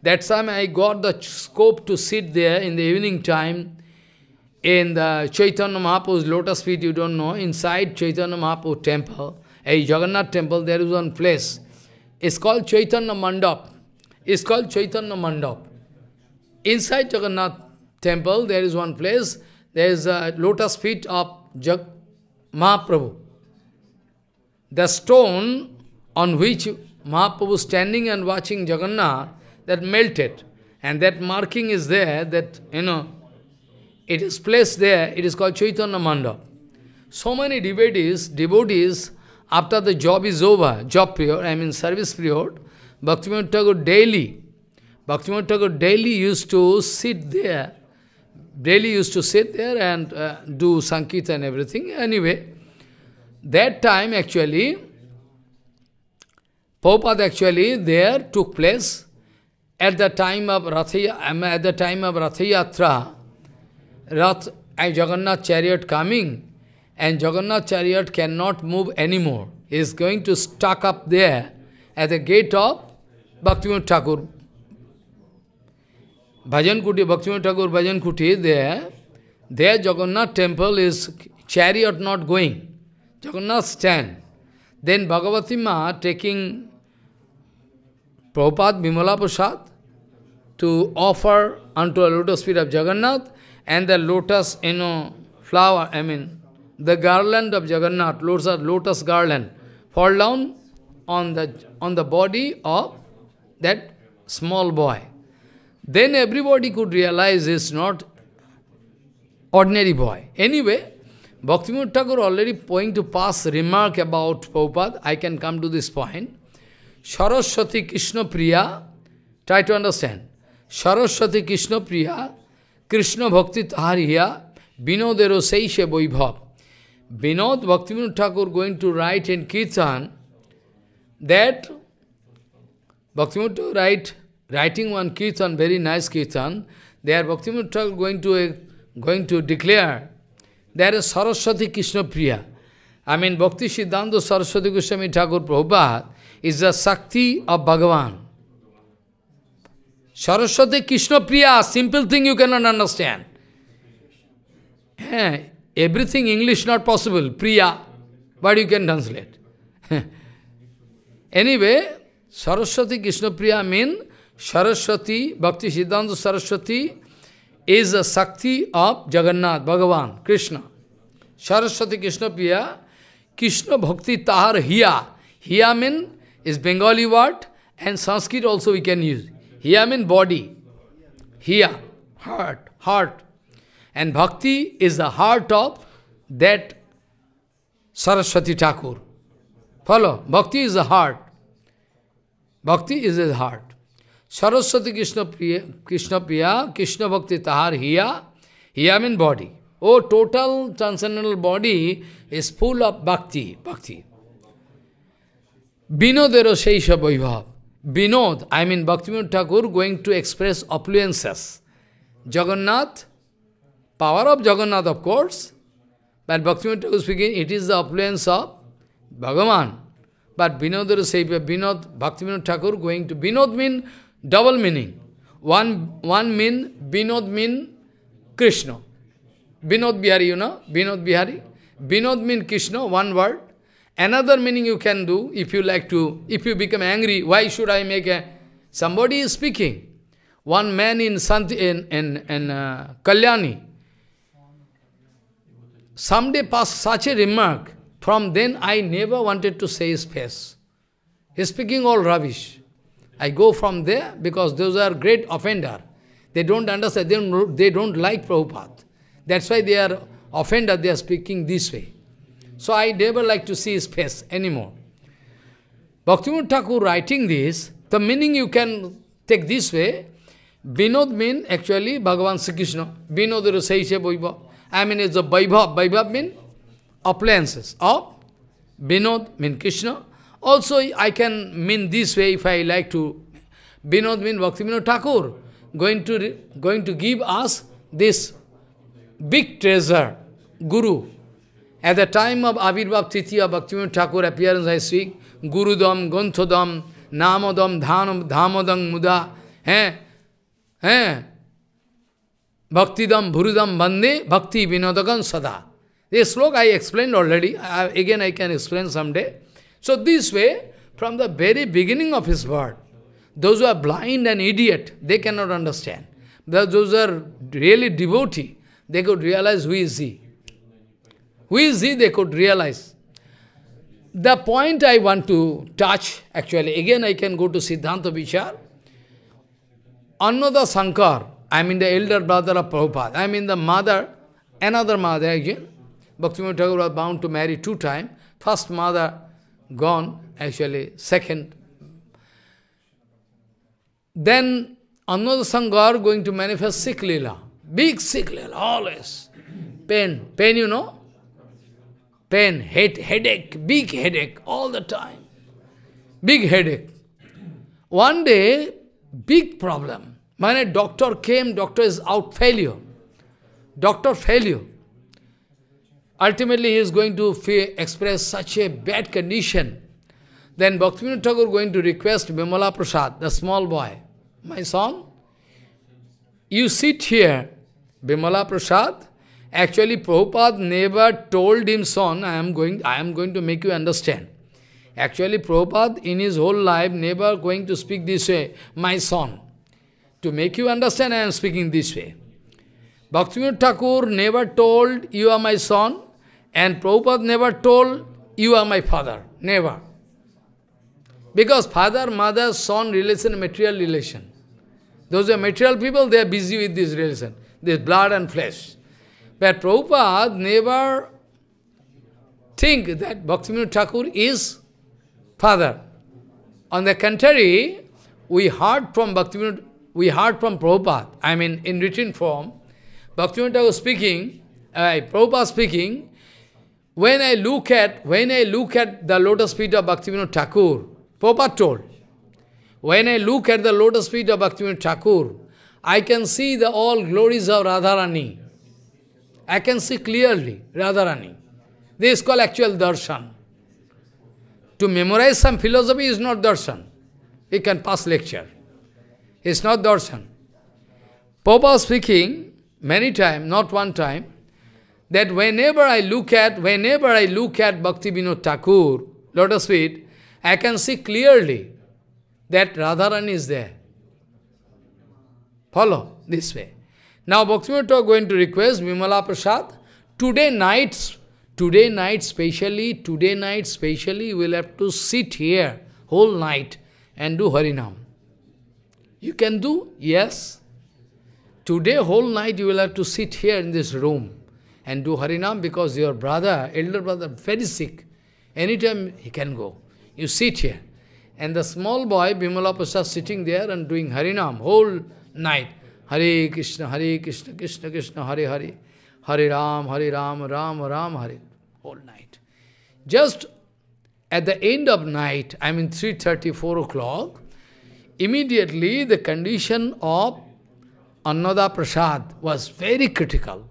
that time I got the scope to sit there in the evening time in the Chaitanya Mahaprabhu's lotus feet, you don't know, inside Chaitanya Mahaprabhu temple, a Jagannath temple, there is one place. It's called Chaitanya Mandap. It's called Chaitanya Mandap. Inside Jagannath temple, there is one place, there is a lotus feet of Jag Mahaprabhu. The stone on which Mahaprabhu standing and watching Jagannath, that melted. And that marking is there that, you know, it is placed there, it is called Chaitanya Mandap. So many devotees, devotees, after the job is over, job period, I mean service period, Bhaktivinoda Thakur daily, Bhaktivinoda Thakur daily used to sit there, daily used to sit there and uh, do Sankirtan and everything. Anyway, that time actually, Prabhupada actually there took place at the time of Rathya, at the time of Rath Rath and Jagannath chariot coming, and Jagannath chariot cannot move anymore. He is going to stuck up there at the gate of Bhaktivinoda Thakur. Bhajan Kuti, Bhaktivinoda Thakur Bhajan Kuti, there, there Jagannath temple is chariot not going. Jagannath stand. Then bhagavatima taking Prabhupada Bimala Prasad to offer unto a lotus feet of Jagannath and the lotus, you know, flower, I mean, the garland of Jagannath, lotus, lotus garland, fall down on the, on the body of that small boy. Then everybody could realize it's not ordinary boy. Anyway, Bhakti Thakur already going to pass remark about Prabhupada. I can come to this point. Saraswati Krishna Priya, try to understand. Saraswati Krishna Priya, Krishna Bhakti Tahariya, Vinod Eroseishe Vaibhav. Vinod Bhaktivinoda Thakur going to write in Kirtan that Bhaktivinoda write, writing one Kirtan, very nice Kirtan, there Bhaktivinoda Thakur going to, going to declare there is Saraswati Krishna Priya. I mean Bhakti Siddhanta Saraswati Goswami Thakur Prabhupada is the Shakti of Bhagavan. Saraswati Krishna Priya, simple thing you cannot understand. Eh, everything English not possible, Priya, but you can translate. anyway, Saraswati Krishna Priya means Saraswati, Bhakti Siddhanta Saraswati is the Shakti of Jagannath, Bhagavan, Krishna. Saraswati Krishna Priya, Krishna Bhakti Tahar Hiya. Hiya means is Bengali word and Sanskrit also we can use. Here mean body. Here, heart, heart. And bhakti is the heart of that Saraswati Thakur. Follow? Bhakti is the heart. Bhakti is the heart. Saraswati Krishna Priya, Krishna Priya, Krishna Bhakti Tahar Hiya, Hiya means body. Oh, total transcendental body is full of bhakti, bhakti. Vinodero Seisha Binod, I mean bhakti Bhaktivinoda Thakur going to express opulences. Jagannath, power of Jagannath of course, but Bhaktivinoda Thakur speaking, it is the opulence of Bhagavan. But Vinodero Binod, bhakti Bhaktivinoda Thakur going to, Binod mean double meaning. One, one mean, Vinod mean Krishna. Binod Bihari, you know, Vinod Bihari. Vinod mean Krishna, one word. Another meaning you can do, if you like to, if you become angry, why should I make a... Somebody is speaking. One man in, Sant, in, in, in uh, Kalyani, someday passed such a remark, from then I never wanted to say his face. He's speaking all rubbish. I go from there because those are great offender. They don't understand, they don't, they don't like Prabhupada. That's why they are offended, they are speaking this way. So I never like to see his face anymore. Bhaktivinoda Thakur writing this, the meaning you can take this way. Vinod means actually Bhagavan Sri Krishna. Vinod Rasaisha Vaibhav. I mean it's a Vaibhav. Vaibhav means appliances of Vinod means Krishna. Also I can mean this way if I like to. Vinod means Bhaktivinoda Thakur going to, going to give us this big treasure, Guru. At the time of avirbhava तृतीय भक्ति Thakur appearance आई स्वीक गुरुदम गंथोदम नामोदम धान धामोदम मुदा हैं हैं भक्तिदम भुरुदम बंदे भक्ति विनोदगन सदा ये श्लोक I explain already again I can explain someday so this way from the very beginning of his word those are blind and idiot they can not understand those are really डिबोटी they could realize who is he Who is he? They could realize. The point I want to touch, actually, again I can go to Siddhanta Vichar. Another Sankar, I mean the elder brother of Prabhupada, I mean the mother, another mother again. Bhaktivinoda Thakur was bound to marry two times. First mother gone, actually, second. Then another Sankar going to manifest sick Leela, big sick Leela, always. Pain, pain you know pain, head, headache, big headache all the time. Big headache. One day, big problem. When a doctor came, doctor is out failure. Doctor failure. Ultimately, he is going to express such a bad condition. Then Bhaktivinoda Thakur going to request Bimala Prasad, the small boy, my son, you sit here, Bimala Prasad, Actually, Prabhupada never told him, son, I am going, I am going to make you understand. Actually, Prabhupada in his whole life never going to speak this way, my son. To make you understand, I am speaking this way. Bhaktivinoda Thakur never told, you are my son, and Prabhupada never told, you are my father. Never. Because father, mother, son relation, material relation. Those are material people, they are busy with this relation, this blood and flesh. But Prabhupada never think that Bhaktivinoda Thakur is father. On the contrary, we heard from Bhaktivinoda, we heard from Prabhupada, I mean in written form, Bhaktivinoda Thakur speaking, uh, Prabhupada speaking, when I look at, when I look at the lotus feet of Bhaktivinoda Thakur, Prabhupada told, when I look at the lotus feet of Bhaktivinoda Thakur, I can see the all glories of Radharani. I can see clearly Radharani. This is called actual darshan. To memorize some philosophy is not darshan. He can pass lecture. It's not darshan. Papa speaking many times, not one time, that whenever I look at, whenever I look at Bhakti Vinod Thakur, lotus feet, I can see clearly that Radharani is there. Follow this way. Now Bhaktivinoda going to request Vimala Prasad, today night, today night specially, today night specially, we'll have to sit here whole night and do Harinam. You can do? Yes. Today whole night you will have to sit here in this room and do Harinam because your brother, elder brother, very sick. Anytime he can go. You sit here. And the small boy, Bimala Prasad, sitting there and doing Harinam whole night. Hare Krishna, Hare Krishna, Krishna Krishna, Hare Hare, Hare Ram, Hare Ram, Ram Ram, Hare, All night. Just at the end of night, I mean 3.30, 4 o'clock, immediately the condition of Annada Prasad was very critical.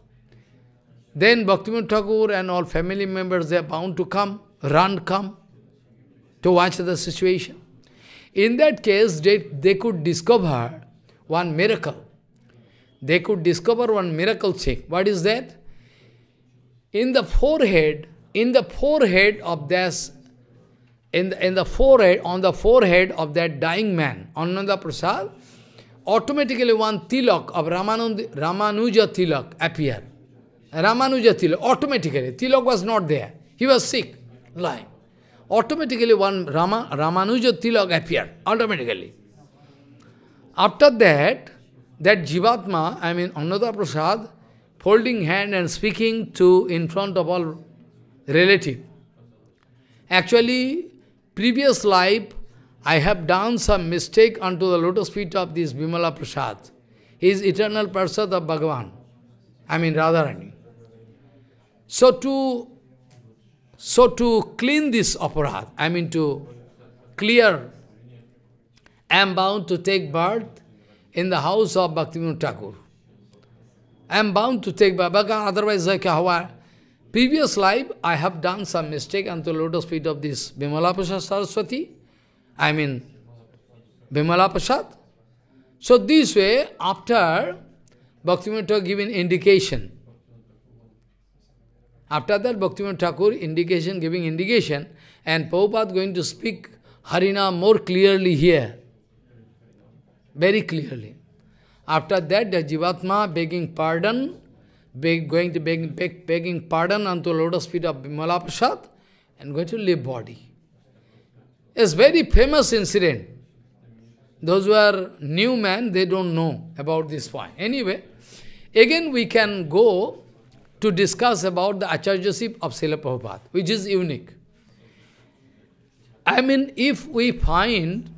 Then Bhaktivinoda Thakur and all family members, they are bound to come, run, come, to watch the situation. In that case, they, they could discover one miracle they could discover one miracle thing. What is that? In the forehead, in the forehead of this, in the, in the forehead, on the forehead of that dying man, Ananda Prasad, automatically one tilak of Ramanund, Ramanuja tilak appeared. Ramanuja tilak, automatically. Tilak was not there. He was sick, lying. Automatically one Rama, Ramanuja tilak appeared, automatically. After that, that Jivatma, I mean Annada Prasad, folding hand and speaking to in front of all relative. Actually, previous life, I have done some mistake unto the lotus feet of this Bimala Prasad. He is eternal Prasad of Bhagavan. I mean Radharani. So to so to clean this aparad, I mean to clear, I am bound to take birth in the house of Bhaktivinoda Thakur. I am bound to take Bhagavad, otherwise like how Previous life, I have done some mistake unto lotus feet of this Bimala Saraswati. I mean, Bimala So this way, after Bhaktivinoda Thakur giving indication, after that Bhaktivinoda Thakur indication giving indication, and Prabhupada going to speak Harina more clearly here very clearly. After that, the Jivatma begging pardon, beg, going to beg, beg, begging pardon unto lotus feet of Vimalapashat and going to leave body. It's very famous incident. Those who are new men, they don't know about this point. Anyway, again we can go to discuss about the Acharyaship of Srila Prabhupada, which is unique. I mean, if we find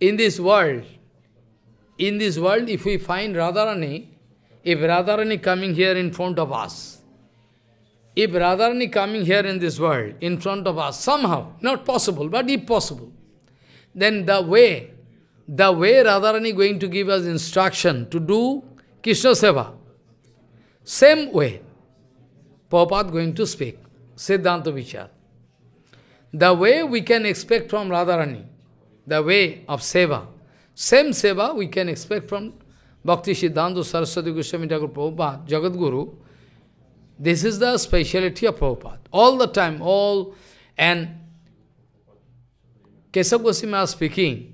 in this world in this world, if we find Radharani, if Radharani coming here in front of us, if Radharani coming here in this world, in front of us, somehow, not possible, but if possible, then the way, the way Radharani going to give us instruction to do Krishna Seva, same way, Prabhupada going to speak, Siddhanta Vichar. The way we can expect from Radharani, the way of Seva, same seva we can expect from Bhakti Siddhanta Saraswati Goswami Thakur Prabhupada, Jagadguru. This is the speciality of Prabhupada. All the time, all, and Kesav Goswami speaking,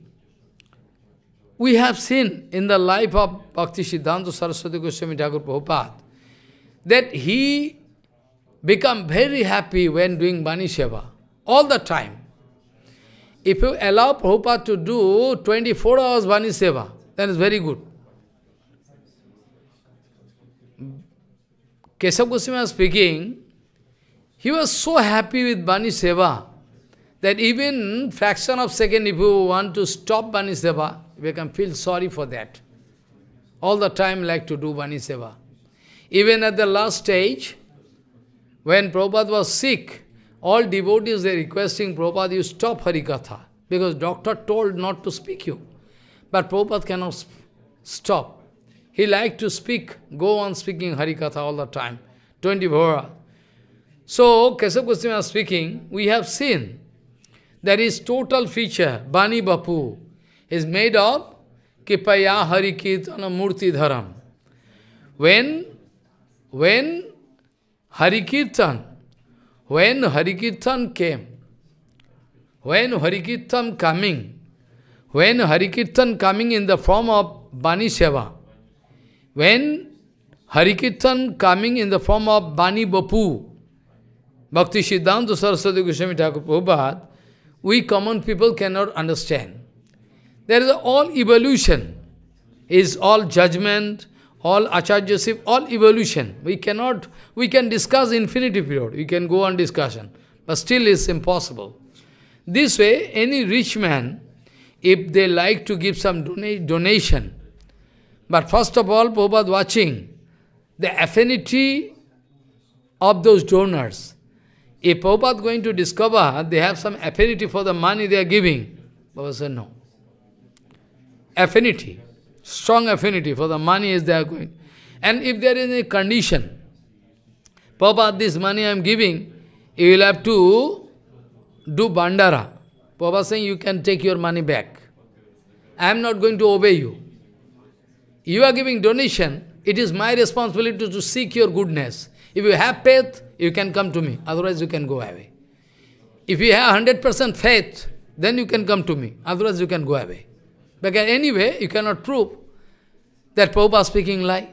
we have seen in the life of Bhakti Siddhanta Saraswati Goswami Thakur Prabhupada, that he become very happy when doing Bani Seva, all the time. If you allow Prabhupada to do 24 hours Vani Seva, then it's very good. Keshav Goswami was speaking, he was so happy with Bani Seva that even fraction of second if you want to stop Bani Seva, we can feel sorry for that. All the time like to do Bani Seva. Even at the last stage, when Prabhupada was sick, all devotees, they are requesting Prabhupada, you stop Harikatha, because doctor told not to speak you. But Prabhupada cannot stop. He likes to speak, go on speaking Harikatha all the time, 24 hours. So, Kesab Goswami speaking, we have seen that his total feature, Bani Bapu, is made of Kipaya Harikirtana Murti Dharam. When, when Harikirtan when Harikirtan came, when Harikirtan coming, when Harikirtan coming in the form of Bani Seva, when Harikirtan coming in the form of Bani Bapu, Bhakti Siddhanta Saraswati Goswami Thakur Prabhupada, we common people cannot understand. There is all evolution, is all judgment, all acharyaship, all evolution. We cannot, we can discuss infinity period, we can go on discussion, but still it's impossible. This way, any rich man, if they like to give some donation, but first of all, Prabhupada watching, the affinity of those donors. If Prabhupada going to discover they have some affinity for the money they are giving, Prabhupada said no. Affinity strong affinity for the money is they are going. And if there is a condition, Papa, this money I am giving, you will have to do bandara. Papa saying you can take your money back. I am not going to obey you. You are giving donation, it is my responsibility to, to seek your goodness. If you have faith, you can come to me, otherwise you can go away. If you have 100% faith, then you can come to me, otherwise you can go away. Because anyway, you cannot prove. That Prabhupada speaking lie.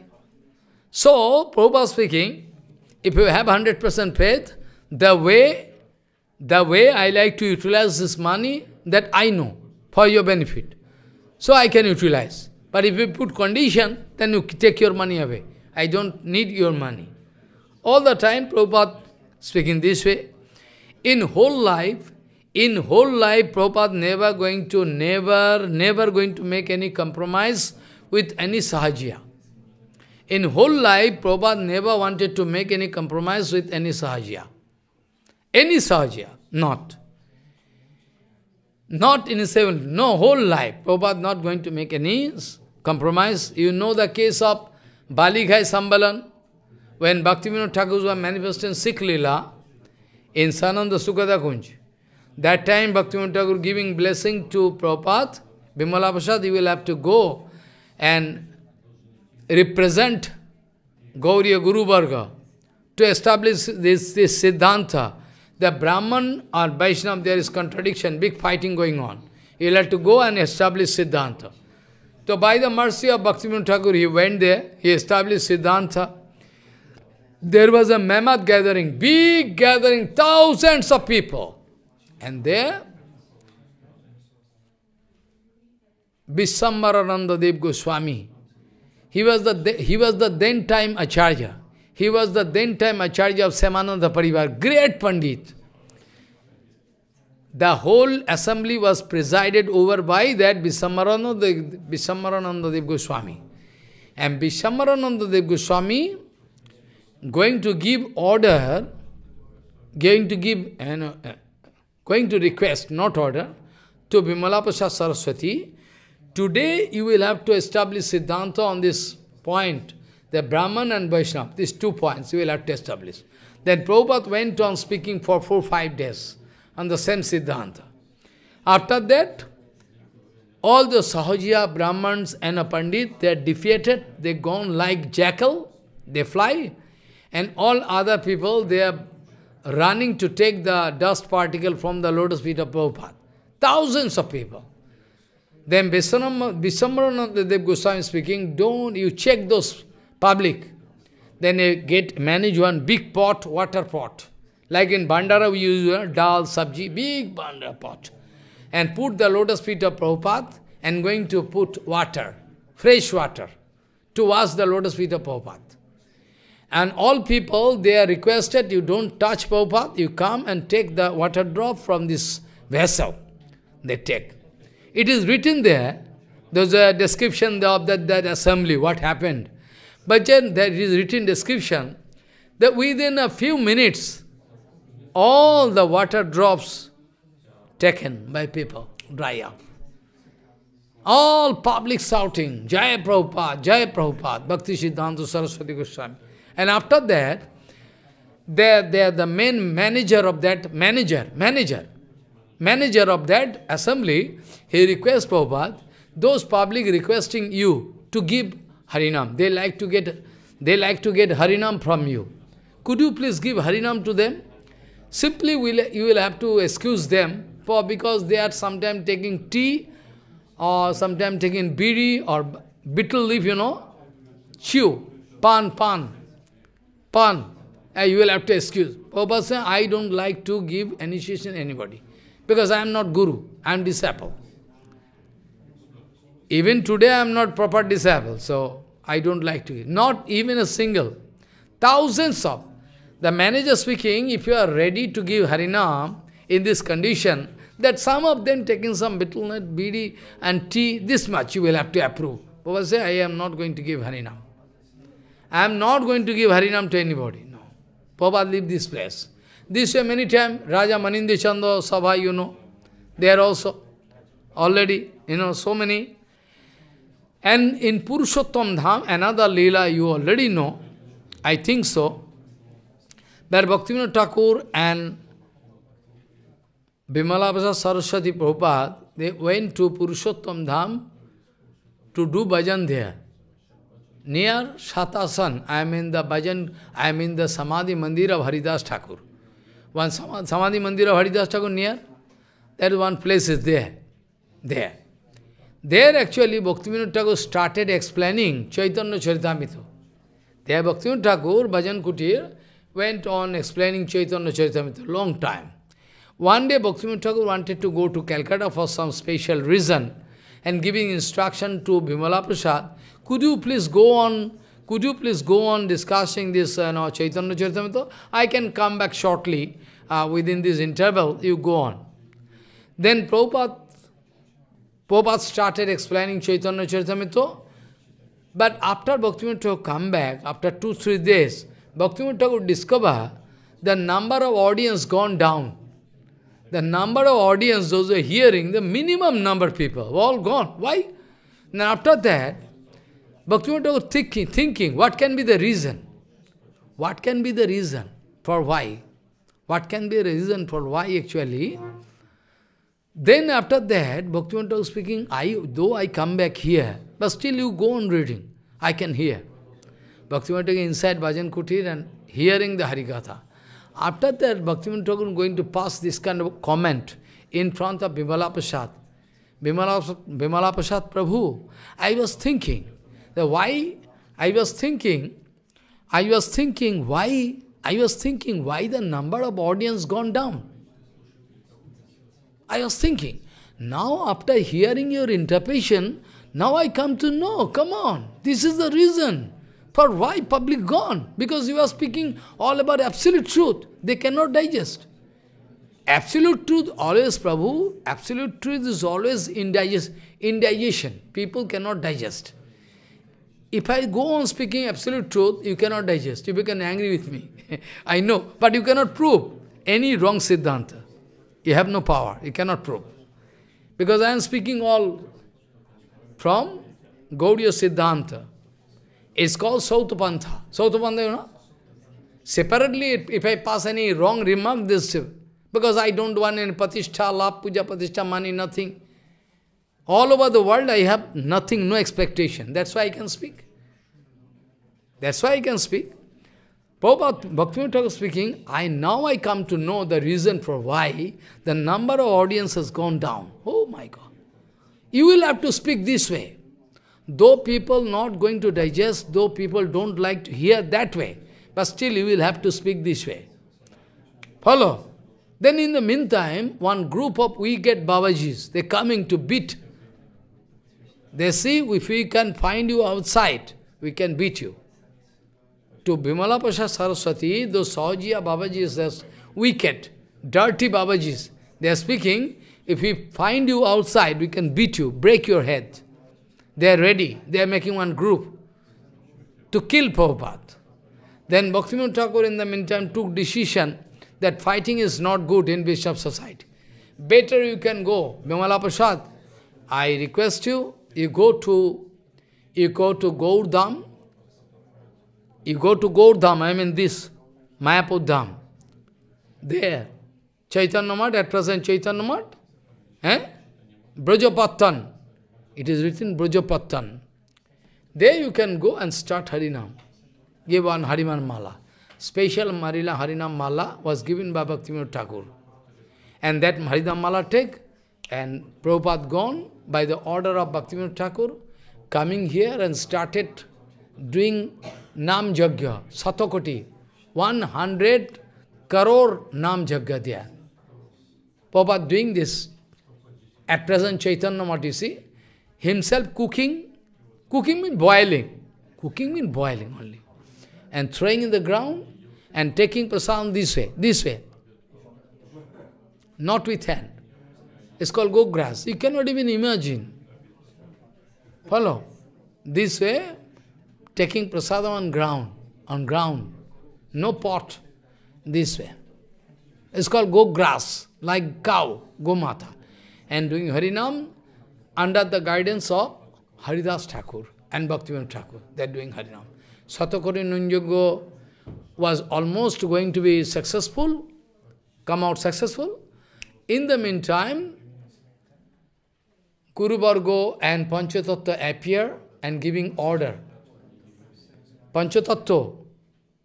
So, Prabhupada speaking, if you have 100% faith, the way, the way I like to utilize this money, that I know, for your benefit. So I can utilize. But if you put condition, then you take your money away. I don't need your money. All the time, Prabhupada speaking this way. In whole life, in whole life, Prabhupada never going to, never, never going to make any compromise with any sahajya. In whole life, Prabhupada never wanted to make any compromise with any sahajya. Any sahajya, not. Not in seven, no, whole life, Prabhupada not going to make any compromise. You know the case of Balighai Sambalan, when Bhaktivinoda Thakur was manifesting Sikh Leela in Sananda Sukada Kunj. That time Bhaktivinoda Thakur giving blessing to Prabhupada, Bimala Prasad, he will have to go and represent Gauriya Guru Varga to establish this, this Siddhanta. The Brahman or Vaishnava, there is contradiction, big fighting going on. He'll have to go and establish Siddhanta. So by the mercy of Bhaktivinoda Thakur, he went there, he established Siddhanta. There was a mammoth gathering, big gathering, thousands of people. And there, Vishwambarananda Dev Goswami. He was, the, he was the then time Acharya. He was the then time Acharya of Samananda Parivar, great Pandit. The whole assembly was presided over by that Vishwambarananda, Vishwambarananda Dev Goswami. And Vishwambarananda Dev Goswami going to give order, going to give, uh, going to request, not order, to Vimalapasha Saraswati Today you will have to establish Siddhanta on this point, the Brahman and Vaishnava, these two points you will have to establish. Then Prabhupada went on speaking for four, five days on the same Siddhanta. After that, all the Sahajiya, Brahmans and a Pandit, they are defeated, they gone like jackal, they fly, and all other people, they are running to take the dust particle from the lotus feet of Prabhupada. Thousands of people. Then the Dev Goswami speaking, don't you check those public. Then you get manage one big pot, water pot. Like in Bandara we use uh, dal, sabji, big Bandara pot. And put the lotus feet of Prabhupada and going to put water, fresh water, to wash the lotus feet of Prabhupada. And all people, they are requested, you don't touch Prabhupada, you come and take the water drop from this vessel. They take. It is written there. There's a description of that, that assembly, what happened. But then there is written description that within a few minutes, all the water drops taken by people dry up. All public shouting, Jaya Prabhupada, Jaya Prabhupada, Bhakti Siddhanta Saraswati Goswami. And after that, there they are the main manager of that manager, manager manager of that assembly, he requests Prabhupada, those public requesting you to give Harinam, they like to get they like to get Harinam from you. Could you please give Harinam to them? Simply will you will have to excuse them for because they are sometimes taking tea or sometimes taking biri or betel leaf, you know, chew, pan, pan, pan. And you will have to excuse. Prabhupada said, I don't like to give initiation anybody. Because I am not guru, I am disciple. Even today I am not proper disciple, so I don't like to give. Not even a single. Thousands of. The manager speaking, if you are ready to give Harinam in this condition, that some of them taking some betel nut, bidi and tea, this much you will have to approve. Baba say, I am not going to give Harinam. I am not going to give Harinam to anybody. No. Baba leave this place. This way many times, Raja Manindi Chanda Sabha, you know, they are also, already, you know, so many. And in Purushottam Dham, another Leela you already know, I think so, where Bhaktivinoda Thakur and Vimalabhasa Saraswati Prabhupada, they went to Purushottam Dham to do bhajan there. Near Shatasan, I am in the bhajan, I am in the Samadhi Mandir of Haridas Thakur. One Samadhi Mandir of Haridas Thakur near, that one place is there. There. There actually Bhaktivinoda Thakur started explaining Chaitanya Charitamrita. There Bhaktivinoda Thakur, Bhajan Kutir, went on explaining Chaitanya Charitamrita long time. One day Bhaktivinoda Thakur wanted to go to Calcutta for some special reason and giving instruction to Bhimala Prasad, could you please go on could you please go on discussing this you uh, know, Chaitanya Charitamrita? I can come back shortly. Uh, within this interval, you go on. Then Prabhupada, Prabhupada started explaining Chaitanya Charitamrita. But after Bhaktivinoda Thakur come back, after two, three days, Bhaktivinoda would discover the number of audience gone down. The number of audience, those who are hearing, the minimum number of people, all gone. Why? Then after that, Bhaktivinoda was thinking, thinking, what can be the reason? What can be the reason for why? What can be the reason for why actually? Then after that, Bhaktivinoda was speaking, I, though I come back here, but still you go on reading. I can hear. Bhaktivinoda inside Bhajan Kutir and hearing the Harikatha. After that, Bhaktivinoda going to pass this kind of comment in front of Bimala Prasad. Bimala, Bimala Prasad Prabhu, I was thinking, why I was thinking, I was thinking why, I was thinking why the number of audience gone down. I was thinking, now after hearing your interpretation, now I come to know, come on, this is the reason for why public gone. Because you are speaking all about absolute truth, they cannot digest. Absolute truth always, Prabhu, absolute truth is always indigest, indigestion. People cannot digest. If I go on speaking absolute truth, you cannot digest. You become angry with me. I know, but you cannot prove any wrong Siddhanta. You have no power. You cannot prove. Because I am speaking all from Gaudiya Siddhanta. It's called Sautapantha. Sautapantha, you know? Separately, if I pass any wrong remark, this because I don't want any patishtha, lap, puja, patishtha, money, nothing. All over the world I have nothing, no expectation. That's why I can speak. That's why I can speak. Prabhupada Bhaktivinoda speaking, I now I come to know the reason for why the number of audience has gone down. Oh my God. You will have to speak this way. Though people not going to digest, though people don't like to hear that way, but still you will have to speak this way. Follow? Then in the meantime, one group of we get Babajis, they're coming to beat they see if we can find you outside, we can beat you. To Bhimala Saraswati, those Saujiya babaji those wicked, dirty Babajis, they are speaking, if we find you outside, we can beat you, break your head. They are ready. They are making one group to kill Prabhupada. Then Bhaktivinoda Thakur in the meantime took decision that fighting is not good in Bishop society. Better you can go, Bimala Prasad. I request you, you go to, you go to Gaurdham, you go to Gaurdham, I mean this, Mayapur Dham. There, Chaitanya Mad, at present Chaitanya Mad, eh? Brajapattan. It is written Brajapattan. There you can go and start Harinam. Give one Hariman Mala. Special Marila Harinam Mala was given by Bhaktivinoda Thakur. And that Harinam Mala take, and Prabhupada gone, by the order of Bhaktivinoda Thakur, coming here and started doing Nam Jagya, Satakoti, 100 crore Nam Jagya there. doing this. At present, Chaitanya see, himself cooking, cooking means boiling, cooking means boiling only, and throwing in the ground and taking prasadam this way, this way, not with hand. It's called grass. You cannot even imagine. Follow? This way, taking prasadam on ground, on ground, no pot, this way. It's called grass, like cow, Gomata. And doing Harinam under the guidance of Haridas Thakur and Bhaktivinoda Thakur. They're doing Harinam. Satakuri Nunjogo was almost going to be successful, come out successful. In the meantime, Kurubargo and Panchatattva appear and giving order. Panchatattva,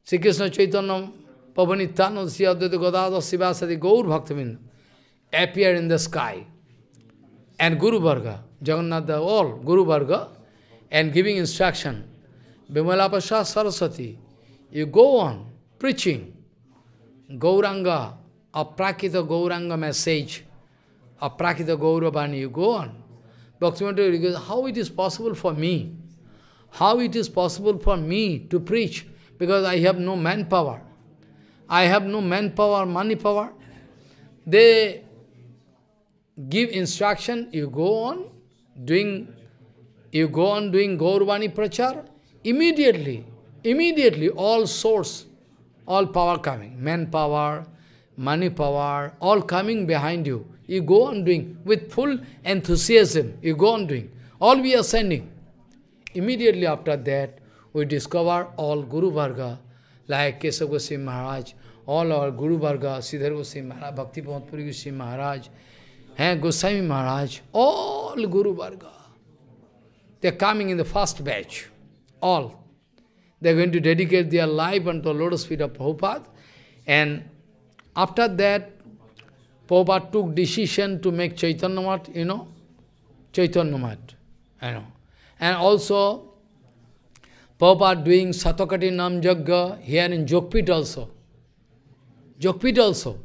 Sri Krishna Chaitanya, Pavanityananda, Sri Advaita Gadadha, Sivasati, Gaur Bhaktivinoda appear in the sky. And Guru Bhargava, Jagannatha, all Guru Bhargava, and giving instruction. Bhimalapasha Saraswati, you go on preaching Gauranga, Aprakita Gauranga message, Aprakita Gauravani, you go on. Bhaktivinoda goes, how it is possible for me? How it is possible for me to preach? Because I have no manpower. I have no manpower, money power. They give instruction, you go on doing, you go on doing Gaurvani Prachar, immediately, immediately all source, all power coming, manpower, money power, all coming behind you. You go on doing with full enthusiasm. You go on doing. All we are sending. Immediately after that, we discover all Guru Varga, like Kesava Goswami Maharaj, all our Guru Varga, Siddhar Goswami Maharaj, Bhakti Puri Goswami Maharaj, and Goswami Maharaj, all Guru Varga. They are coming in the first batch, all. They are going to dedicate their life unto the lotus feet of Prabhupada. And after that, Prabhupada took decision to make Chaitanya Mahat, you know, Chaitanya Mahat, I know. And also, Prabhupada doing Satakati Nam Jagga here in Jogpit also. Jogpit also.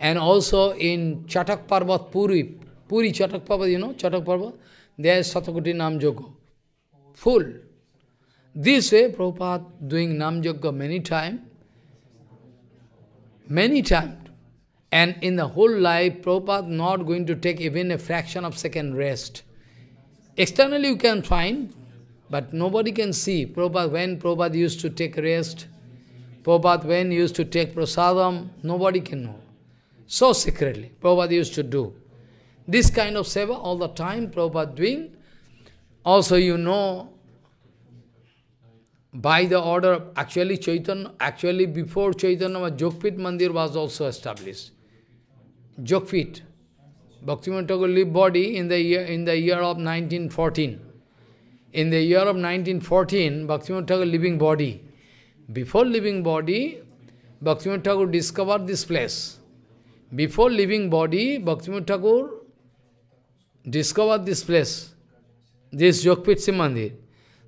And also in Chatak Parvat Puri, Puri Chatak Parvat, you know, Chatak Parvat, there is Satakati Nam Jagga. Full. This way, Prabhupada doing Nam Jagga many times. Many times. And in the whole life, Prabhupada not going to take even a fraction of second rest. Externally you can find, but nobody can see. Prabhupada, when Prabhupada used to take rest, Prabhupada when used to take prasadam, nobody can know. So secretly, Prabhupada used to do. This kind of seva all the time Prabhupada doing. Also you know, by the order of, actually Chaitanya, actually before Chaitanya, Jogpit Mandir was also established. Jokfit. Bhaktivinoda Thakur body in the, year, in the year of 1914. In the year of 1914, Bhaktivinoda Thakur body. Before leaving body, Bhaktivinoda Thakur discovered this place. Before leaving body, Bhaktivinoda Thakur discovered this place, this Jokpit Simandir.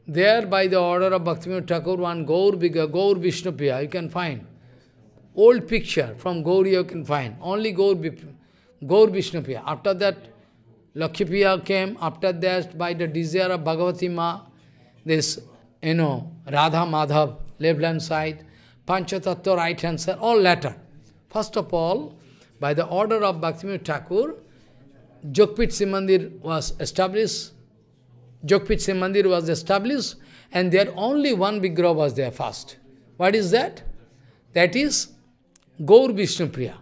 There, by the order of Bhaktivinoda Thakur, one Gaur, Gaur Vishnupriya, you can find old picture from Gauri you can find, only Gaur, Gaur Vishnu After that, Lakshya came, after that, by the desire of Bhagavati Ma, this, you know, Radha Madhav, left hand side, Panchatattva right hand side, all latter. First of all, by the order of Bhaktivinoda Thakur, Jogpit Simandir was established. Jogpit Simandir was established, and there only one Vigraha was there first. What is that? That is Gaur Vishnu Priya.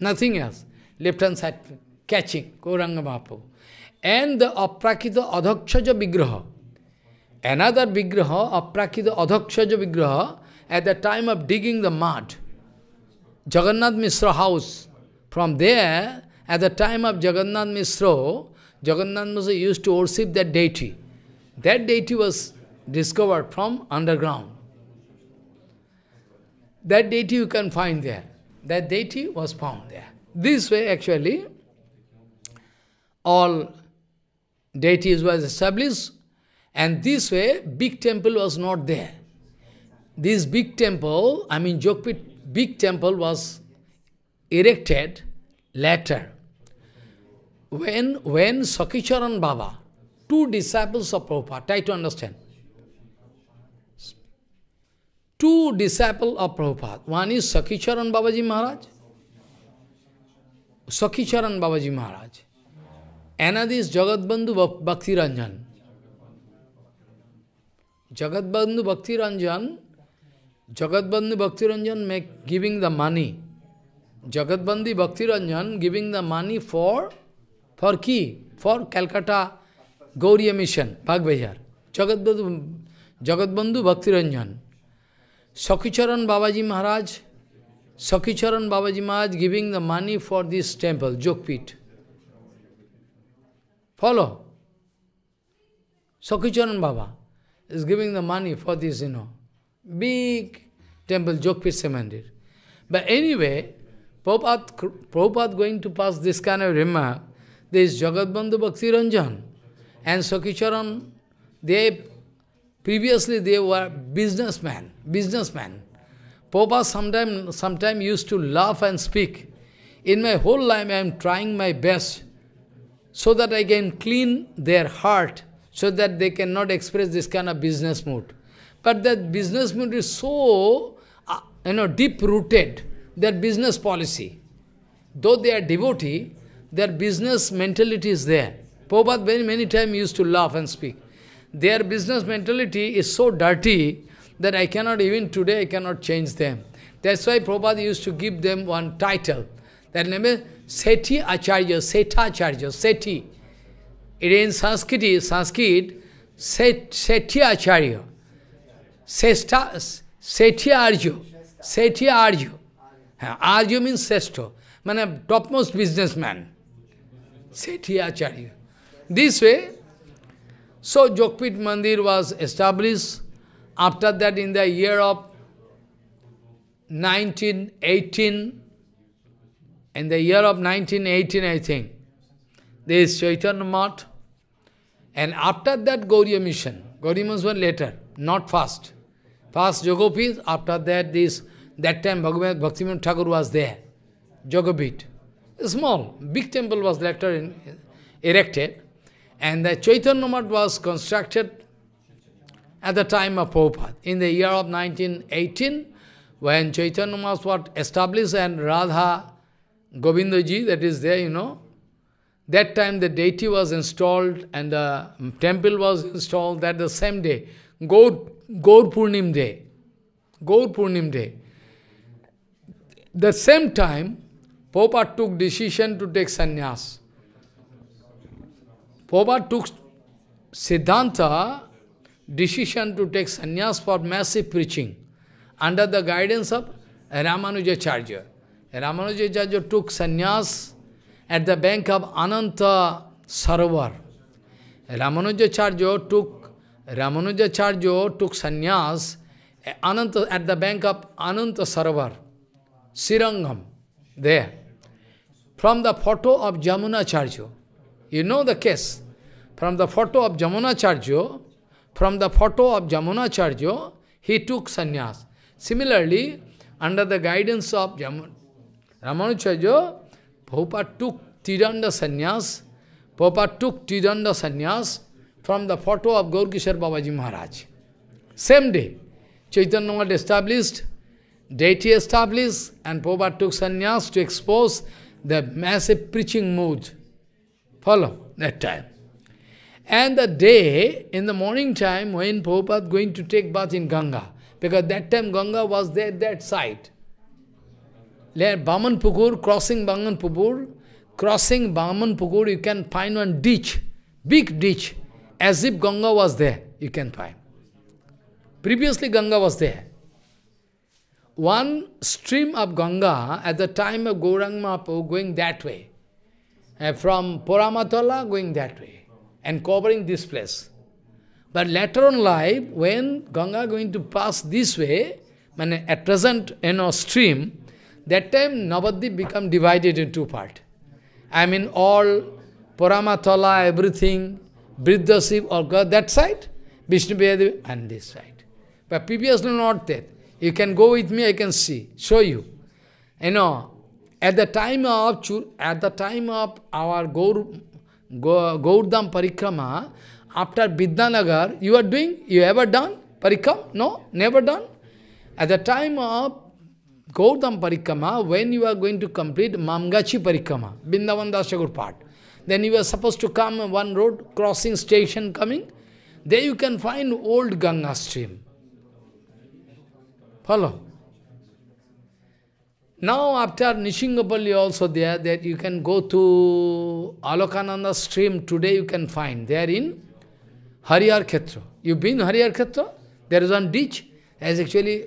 Nothing else. Left hand side catching Gauranga Mahaprabhu. And the Aprakita Adhakshaja Vigraha. Another Vigraha, Aprakita Adhakshaja Vigraha, at the time of digging the mud. Jagannath Misra house. From there, at the time of Jagannath Misra, Jagannath Misra used to worship that deity. That deity was discovered from underground. That deity you can find there. That deity was found there. This way, actually, all deities was established, and this way, big temple was not there. This big temple, I mean, Jogpit big temple was erected later. When, when Sakicharan Baba, two disciples of Prabhupada, try to understand. two disciples of Prabhupada. One is Sakhicharan Babaji Maharaj. Sakhicharan Babaji Maharaj. Another is Jagadbandhu Bhakti Ranjan. Jagadbandhu Bhakti Ranjan, Jagadbandhu Bhakti Ranjan make giving the money. Jagadbandi Bhakti Ranjan giving the money for for key for Calcutta Gauriya mission, Bhag Bajar. Jagadbandhu Jagadbandhu Bhakti Ranjan. Sakicharan Babaji Maharaj, Sakicharan Babaji Maharaj giving the money for this temple, Jokpit. Follow? Sakicharan Baba is giving the money for this, you know, big temple, Jokpit Samandir. But anyway, Prabhupada, Prabhupada going to pass this kind of remark, there is Jagadbandhu Bhakti Ranjan and Sakicharan, they Previously they were businessmen, businessmen. Popa sometimes sometime used to laugh and speak. In my whole life I am trying my best so that I can clean their heart so that they cannot express this kind of business mood. But that business mood is so uh, you know, deep-rooted, their business policy. Though they are devotee, their business mentality is there. Prabhupada very many times used to laugh and speak. Their business mentality is so dirty that I cannot, even today, I cannot change them. That's why Prabhupada used to give them one title. That name is Seti Acharya, Seta Acharya, Seti. It is in Sanskrit, Sanskrit, Set, Seti Acharya, Sesta, Seti Arjo, Seti Arjo. Arjo means Sesto, mean topmost businessman. Seti Acharya. This way, so Jokpit Mandir was established. After that, in the year of 1918, in the year of 1918, I think, there is Chaitanya Math. And after that, Gauriya Mission. Gauriya Mission was later, not first. First Jogopit, after that, this, that time Bhagavan Bhaktivinoda Thakur was there. Jogopit. Small, big temple was later in, erected. And the Chaitanya Math was constructed at the time of Prabhupada. In the year of 1918, when Chaitanya Math was established and Radha Govindaji, that is there, you know, that time the deity was installed and the temple was installed that the same day, Gaur, Gaur Purnim day. Gaur Purnim day. The same time, Popa took decision to take sannyas. Prabhupada took Siddhanta decision to take sannyas for massive preaching under the guidance of Ramanujacharya. Ramanujacharya took sannyas at the bank of Ananta Sarovar. Ramanujacharya took Ramanujacharya took sannyas Ananta, at the bank of Ananta Sarovar, Sirangam, there. From the photo of Jamuna Charjo, you know the case. From the photo of Jamunacharya, from the photo of Jamunacharya, he took sannyas. Similarly, under the guidance of Jamun Chajjo, Prabhupada took Tiranda sannyas. Prabhupada took Tiranda sannyas from the photo of Gaurkishar Babaji Maharaj. Same day, Chaitanya Mahaprabhu established, deity established, and Prabhupada took sannyas to expose the massive preaching mood Follow that time. And the day, in the morning time, when Prabhupada going to take bath in Ganga, because that time Ganga was there, that side. There, Baman Pukur, crossing Baman Pukur, crossing Baman Pukur, you can find one ditch, big ditch, as if Ganga was there, you can find. Previously, Ganga was there. One stream of Ganga, at the time of Gaurang Mahaprabhu, going that way, uh, from Poramatala going that way and covering this place. But later on life, when Ganga going to pass this way, when at present you know, stream, that time Navadvip become divided in two part. I mean all Poramatala, everything, or God that side, Vishnu and this side. But previously not that. You can go with me, I can see, show you. You know, at the time of Chur, at the time of our Gaur, Gaurdam Parikrama, after Bidnanagar, you are doing, you ever done Parikrama? No, never done. At the time of Gaurdam Parikrama, when you are going to complete Mamgachi Parikrama, Bindavan Dasagur part, then you are supposed to come one road crossing station coming. There you can find old Ganga stream. Follow? Now after Nishingapalli also there, that you can go to Alokananda stream, today you can find, they are in Hariyar Khetra. You've been Hariyar Khetra? There is one ditch, as actually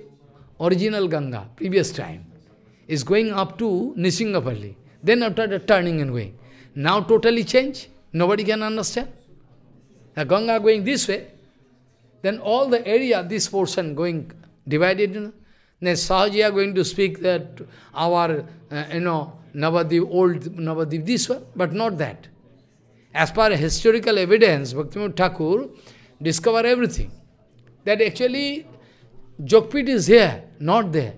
original Ganga, previous time. Is going up to Nisingapalli. Then after turning and going. Now totally change. Nobody can understand. The Ganga going this way. Then all the area, this portion going divided. Then Sahaji are going to speak that our, uh, you know, Navadiv old Navadiv this one, but not that. As per historical evidence, Bhaktivinoda Thakur discovered everything. That actually, Jokpit is here, not there.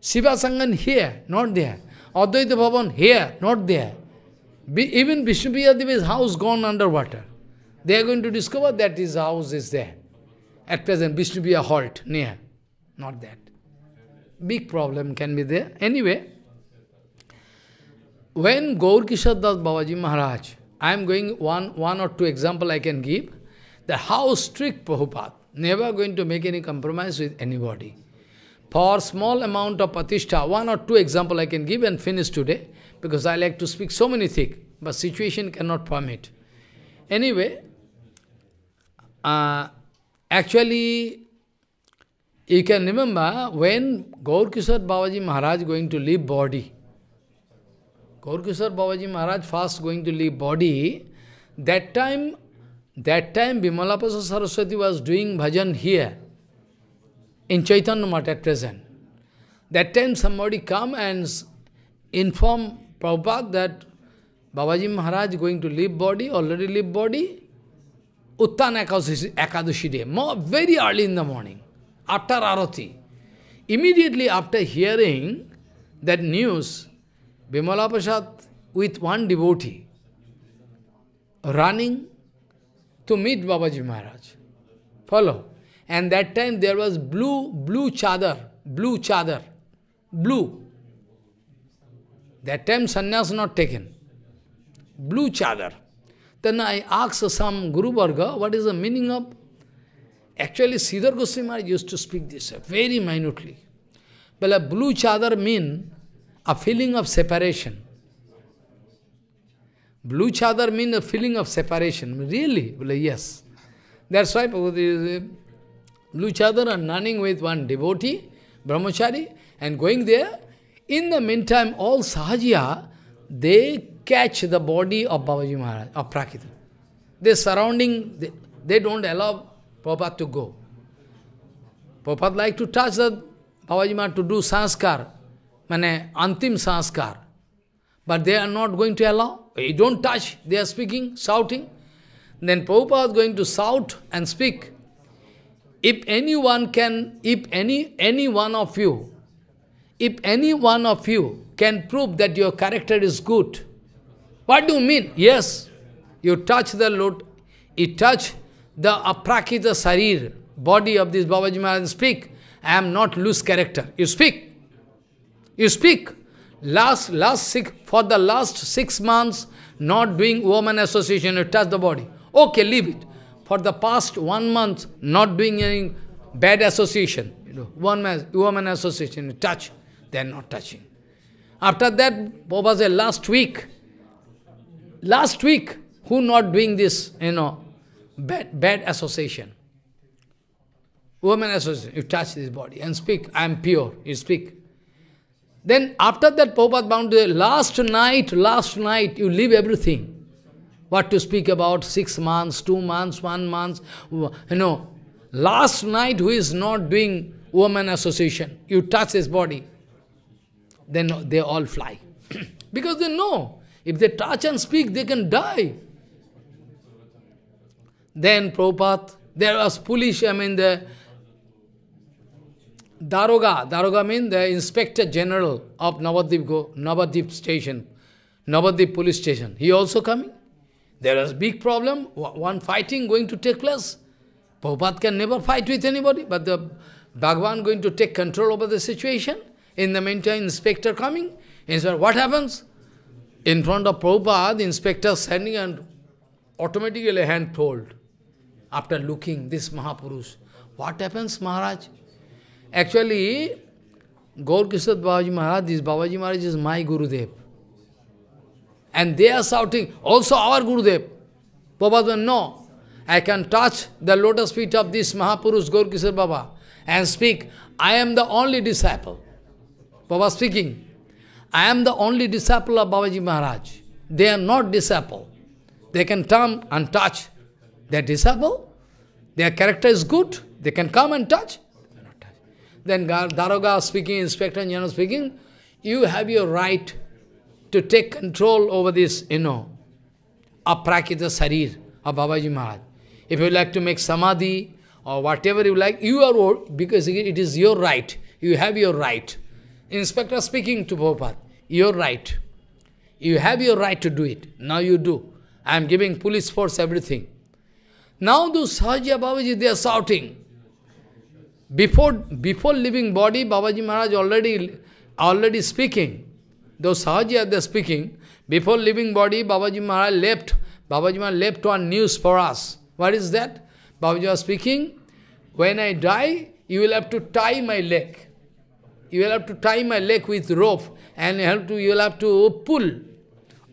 Shiva Sangan here, not there. Advaita Bhavan here, not there. Be, even Vishnupriya house gone underwater. They are going to discover that his house is there. At present, Vishnupriya halt near. Not that big problem can be there. Anyway, when Gaur Kishore Das Babaji Maharaj, I am going one, one or two example I can give, that how strict Prabhupada, never going to make any compromise with anybody. For small amount of Patishta, one or two example I can give and finish today, because I like to speak so many things, but situation cannot permit. Anyway, uh, actually, you can remember when Gaurkishar Babaji Maharaj going to leave body. Gaurkishar Babaji Maharaj first going to leave body. That time, that time Vimalapasa Saraswati was doing bhajan here in Chaitanya Mat at present. That time somebody come and inform Prabhupada that Babaji Maharaj going to leave body, already leave body, Uttan Ekadashi day, very early in the morning after Arati. Immediately after hearing that news, Bimala Prasad with one devotee running to meet Babaji Maharaj. Follow. And that time there was blue, blue chadar, blue chadar, blue. That time sannyas not taken. Blue chadar. Then I asked some Guru Varga, what is the meaning of Actually, Siddhar Goswami used to speak this uh, very minutely. Well, a blue chadar means a feeling of separation. Blue chadar means a feeling of separation. Really? Well, yes. That's why uh, blue chadar and running with one devotee, brahmachari, and going there. In the meantime, all sahajiya, they catch the body of Babaji Maharaj, of Prakita. They surrounding, they, they don't allow Prabhupada to go. Prabhupada like to touch the Babaji to do sanskar, mane antim sanskar. But they are not going to allow. You don't touch. They are speaking, shouting. Then Prabhupada is going to shout and speak. If anyone can, if any, any one of you, if any one of you can prove that your character is good, what do you mean? Yes, you touch the lot, you touch the aprakita sarir, body of this Babaji Maharaj speak, I am not loose character. You speak. You speak. Last, last six, for the last six months, not doing woman association, you touch the body. Okay, leave it. For the past one month, not doing any bad association, you know, one man, woman association, you touch, they are not touching. After that, Babaji, last week, last week, who not doing this, you know, bad, bad association. Woman association, you touch this body and speak, I am pure, you speak. Then after that Prabhupada bound last night, last night you leave everything. What to speak about six months, two months, one month, you know. Last night who is not doing woman association, you touch his body, then they all fly. because they know, if they touch and speak, they can die. Then Prabhupada, there was police, I mean the Daroga, Daroga means the Inspector General of Navadip, Go, Navadip Station, Navadip Police Station. He also coming. There was big problem, one fighting going to take place. Prabhupada can never fight with anybody, but the Bhagavan going to take control over the situation. In the meantime, inspector coming. Inspector, what happens? In front of Prabhupada, the inspector standing and automatically hand told after looking this Mahapurush. What happens, Maharaj? Actually, Gaur Kishad Babaji Maharaj, this Babaji Maharaj is my Gurudev. And they are shouting, also our Gurudev. Prabhupada, no. I can touch the lotus feet of this Mahapurush Gaur Kishad Baba and speak, I am the only disciple. Baba speaking, I am the only disciple of Babaji Maharaj. They are not disciple. They can come and touch they are disable. Their character is good. They can come and touch. touch. Then Daroga speaking, Inspector Jnana speaking, you have your right to take control over this, you know, aprakita sarir of Babaji Maharaj. If you like to make samadhi or whatever you like, you are, because it is your right. You have your right. Inspector speaking to Prabhupada, your right. You have your right to do it. Now you do. I am giving police force everything. Now those Sahaja Babaji, they are shouting. Before, before leaving body, Babaji Maharaj already, already speaking. Those Sahaja, they are speaking. Before leaving body, Babaji Maharaj left. Babaji Maharaj left one news for us. What is that? Babaji was speaking, when I die, you will have to tie my leg. You will have to tie my leg with rope and you, have to, you will have to pull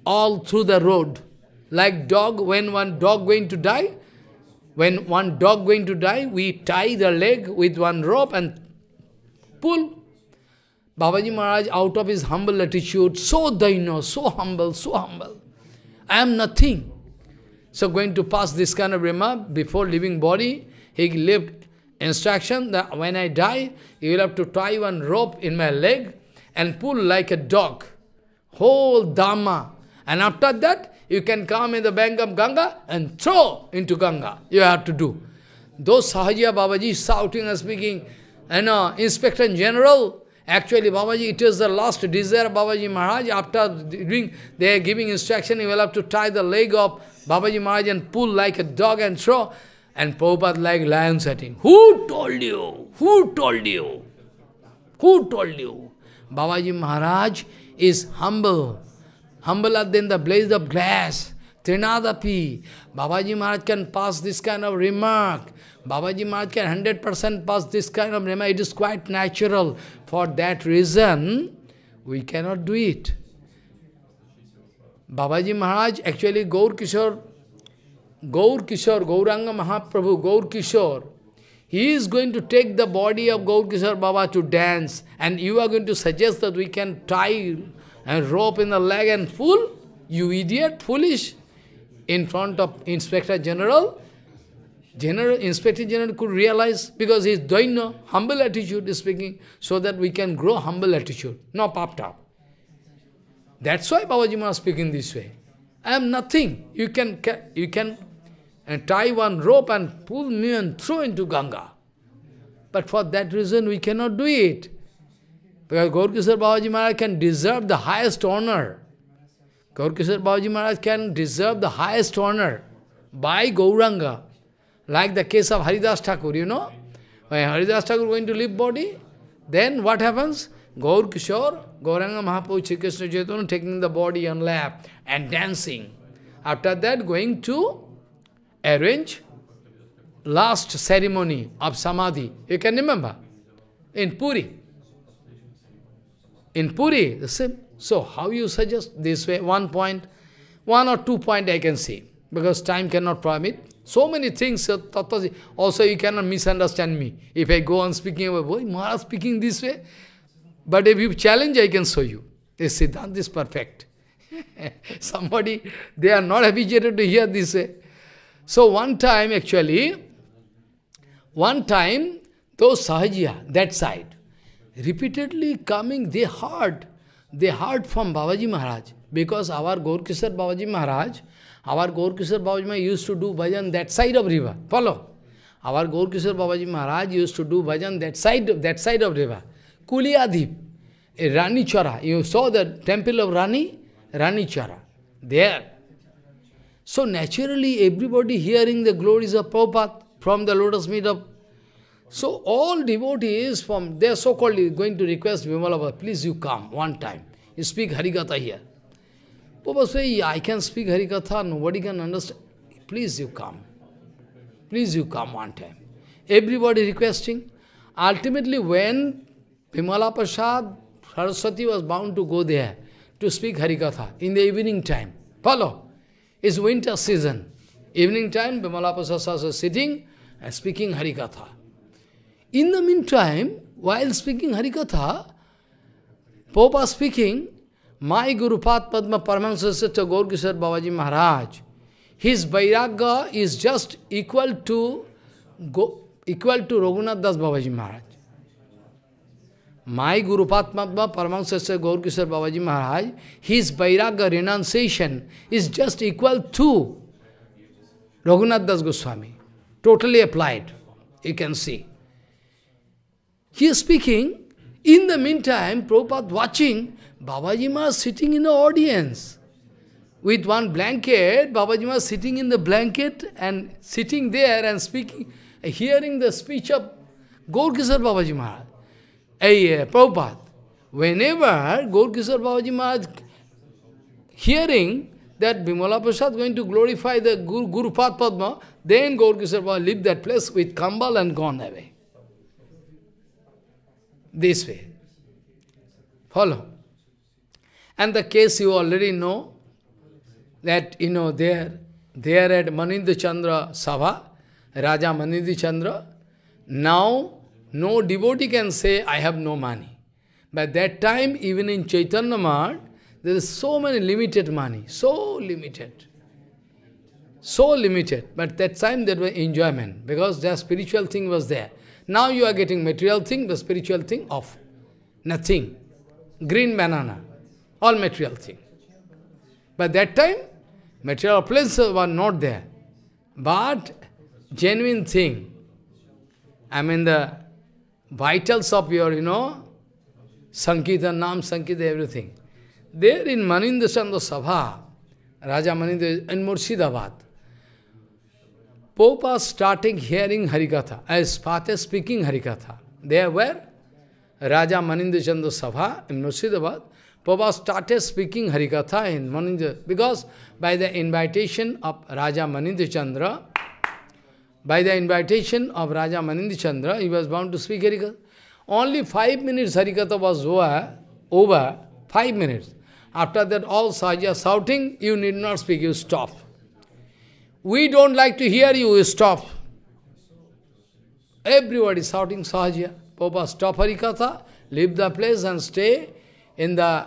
all through the road. Like dog, when one dog going to die, when one dog going to die, we tie the leg with one rope and pull. Babaji Maharaj, out of his humble attitude, so daino, so humble, so humble. I am nothing. So going to pass this kind of remark before leaving body, he left instruction that when I die, you will have to tie one rope in my leg and pull like a dog. Whole Dhamma. And after that, you can come in the bank of Ganga and throw into Ganga. You have to do. Those Sahajiya Babaji shouting and speaking, and Inspector General, actually Babaji, it is the last desire Babaji Maharaj. After doing, they are giving instruction, you will have to tie the leg of Babaji Maharaj and pull like a dog and throw. And Prabhupada like lion setting. Who told you? Who told you? Who told you? Babaji Maharaj is humble. Humble than the blaze of glass. Trinadapi. Babaji Maharaj can pass this kind of remark. Babaji Maharaj can 100% pass this kind of remark. It is quite natural. For that reason, we cannot do it. Babaji Maharaj, actually Gaur Kishore, Gaur Kishore, Gauranga Mahaprabhu, Gaur Kishore, he is going to take the body of Gaur Kishore Baba to dance and you are going to suggest that we can try and rope in the leg and fool, you idiot, foolish, in front of Inspector General. General Inspector General could realize because his doino, humble attitude is speaking, so that we can grow humble attitude, no popped up. That's why Babajima is speaking this way. I am nothing. You can you can uh, tie one rope and pull me and throw into Ganga. But for that reason we cannot do it. Because Gaurkishar Babaji Maharaj can deserve the highest honor. Gaurkishar Babaji Maharaj can deserve the highest honor by Gauranga. Like the case of Haridas Thakur, you know? When Haridas Thakur going to leave body, then what happens? Gaur Kishore, Gauranga Mahaprabhu, Shri Krishna Chaitanya taking the body on lap and dancing. After that, going to arrange last ceremony of Samadhi. You can remember? In Puri. In Puri, the same. So how you suggest this way, one point, one or two point I can see, because time cannot permit. So many things, uh, also you cannot misunderstand me. If I go on speaking, oh, boy, Maharaj speaking this way, but if you challenge, I can show you. This Siddhanta is perfect. Somebody, they are not habituated to hear this way. So one time actually, one time, those Sahajiya, that side, repeatedly coming, they heard, they heard from Babaji Maharaj. Because our Gorkisar Babaji Maharaj, our Gorkisar Babaji Maharaj used to do bhajan that side of river. Follow? Our Gorkisar Babaji Maharaj used to do bhajan that side of, that side of river. Kuliadip, Rani Chara. You saw the temple of Rani? Rani Chara. There. So naturally, everybody hearing the glories of Prabhupada from the lotus feet of so all devotees from their so-called going to request Vimalabha, please you come one time. You speak Harikatha here. Prabhupada say, I can speak Harikatha, nobody can understand. Please you come. Please you come one time. Everybody requesting. Ultimately when Vimala Prasad Saraswati was bound to go there to speak Harikatha in the evening time. Follow? It's winter season. Evening time, Vimala Prasad was sitting and speaking Harikatha. In the meantime, while speaking Harikatha, Popa speaking, my Guru Pat Padma Paramahansa Satya Gorgisar Babaji Maharaj, his Vairagya is just equal to go, equal to Raghunath Das Babaji Maharaj. My Guru Patmatma Paramahansa Gaurkisar Babaji Maharaj, his Vairagya renunciation is just equal to Raghunath Das Goswami. Totally applied, you can see. He is speaking. In the meantime, Prabhupada watching, Babajima sitting in the audience. With one blanket, Babajima sitting in the blanket and sitting there and speaking, hearing the speech of Gorkisar Babaji Maharaj. Hey, uh, Prabhupada, whenever Gorkisar Babaji Maharaj hearing that Bimala Prasad going to glorify the Guru, Guru Padma, then Gorkisar Babaji leave that place with Kambal and gone away this way. Follow. And the case you already know, that, you know, there, there at Manindra Chandra Sabha, Raja Manindra Chandra, now no devotee can say, I have no money. By that time, even in Chaitanya Mahat, there is so many limited money, so limited. So limited, but that time there was enjoyment, because their spiritual thing was there. Now you are getting material thing, the spiritual thing off. Nothing. Green banana. All material thing. But that time, material places were not there. But genuine thing, I mean the vitals of your, you know, Sankirtan, Nam, Sankirtan, everything. There in Manindrasanda Sabha, Raja Manindra in Murshidabad, Pope starting hearing Harikatha, as started speaking Harikatha. There were Raja Manindra Chandra Sabha in Murshidabad. Pope started speaking Harikatha in Manindra, because by the invitation of Raja Manindra by the invitation of Raja Manindra he was bound to speak Harikatha. Only five minutes Harikatha was over, over, five minutes. After that, all Sahaja shouting, you need not speak, you stop. We don't like to hear you, stop. Everybody shouting Sahajya. Papa, stop Harikatha, leave the place and stay in the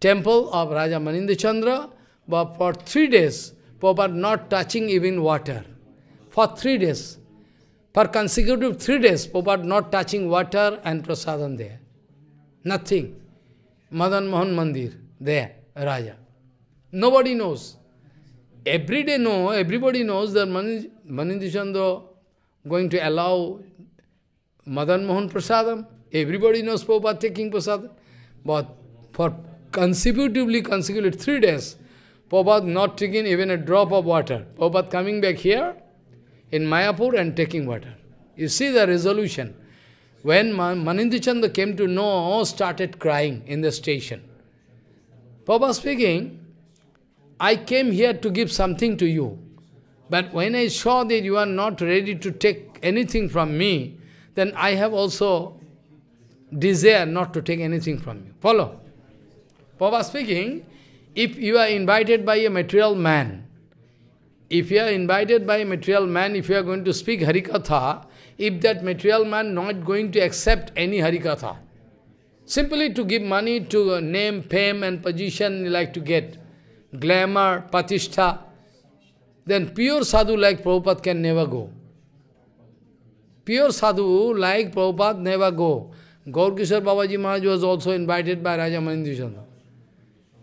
temple of Raja Manindachandra. But for three days, Papa not touching even water. For three days. For consecutive three days, Papa not touching water and prasadam there. Nothing. Madan Mohan Mandir, there, Raja. Nobody knows every day know, everybody knows that Manindishando going to allow Madan Mohan Prasadam. Everybody knows Prabhupada taking Prasadam. But for consecutively, consecutively three days, Prabhupada not taking even a drop of water. Prabhupada coming back here in Mayapur and taking water. You see the resolution. When Manindichandra came to know, started crying in the station. Prabhupada speaking, I came here to give something to you. But when I saw that you are not ready to take anything from me, then I have also desire not to take anything from you. Follow? Papa speaking, if you are invited by a material man, if you are invited by a material man, if you are going to speak Harikatha, if that material man not going to accept any Harikatha, simply to give money to uh, name, fame and position you like to get, glamour, patistha, then pure sadhu like Prabhupada can never go. Pure sadhu like Prabhupada never go. Gaur Kishore Babaji Maharaj was also invited by Raja Manindishana.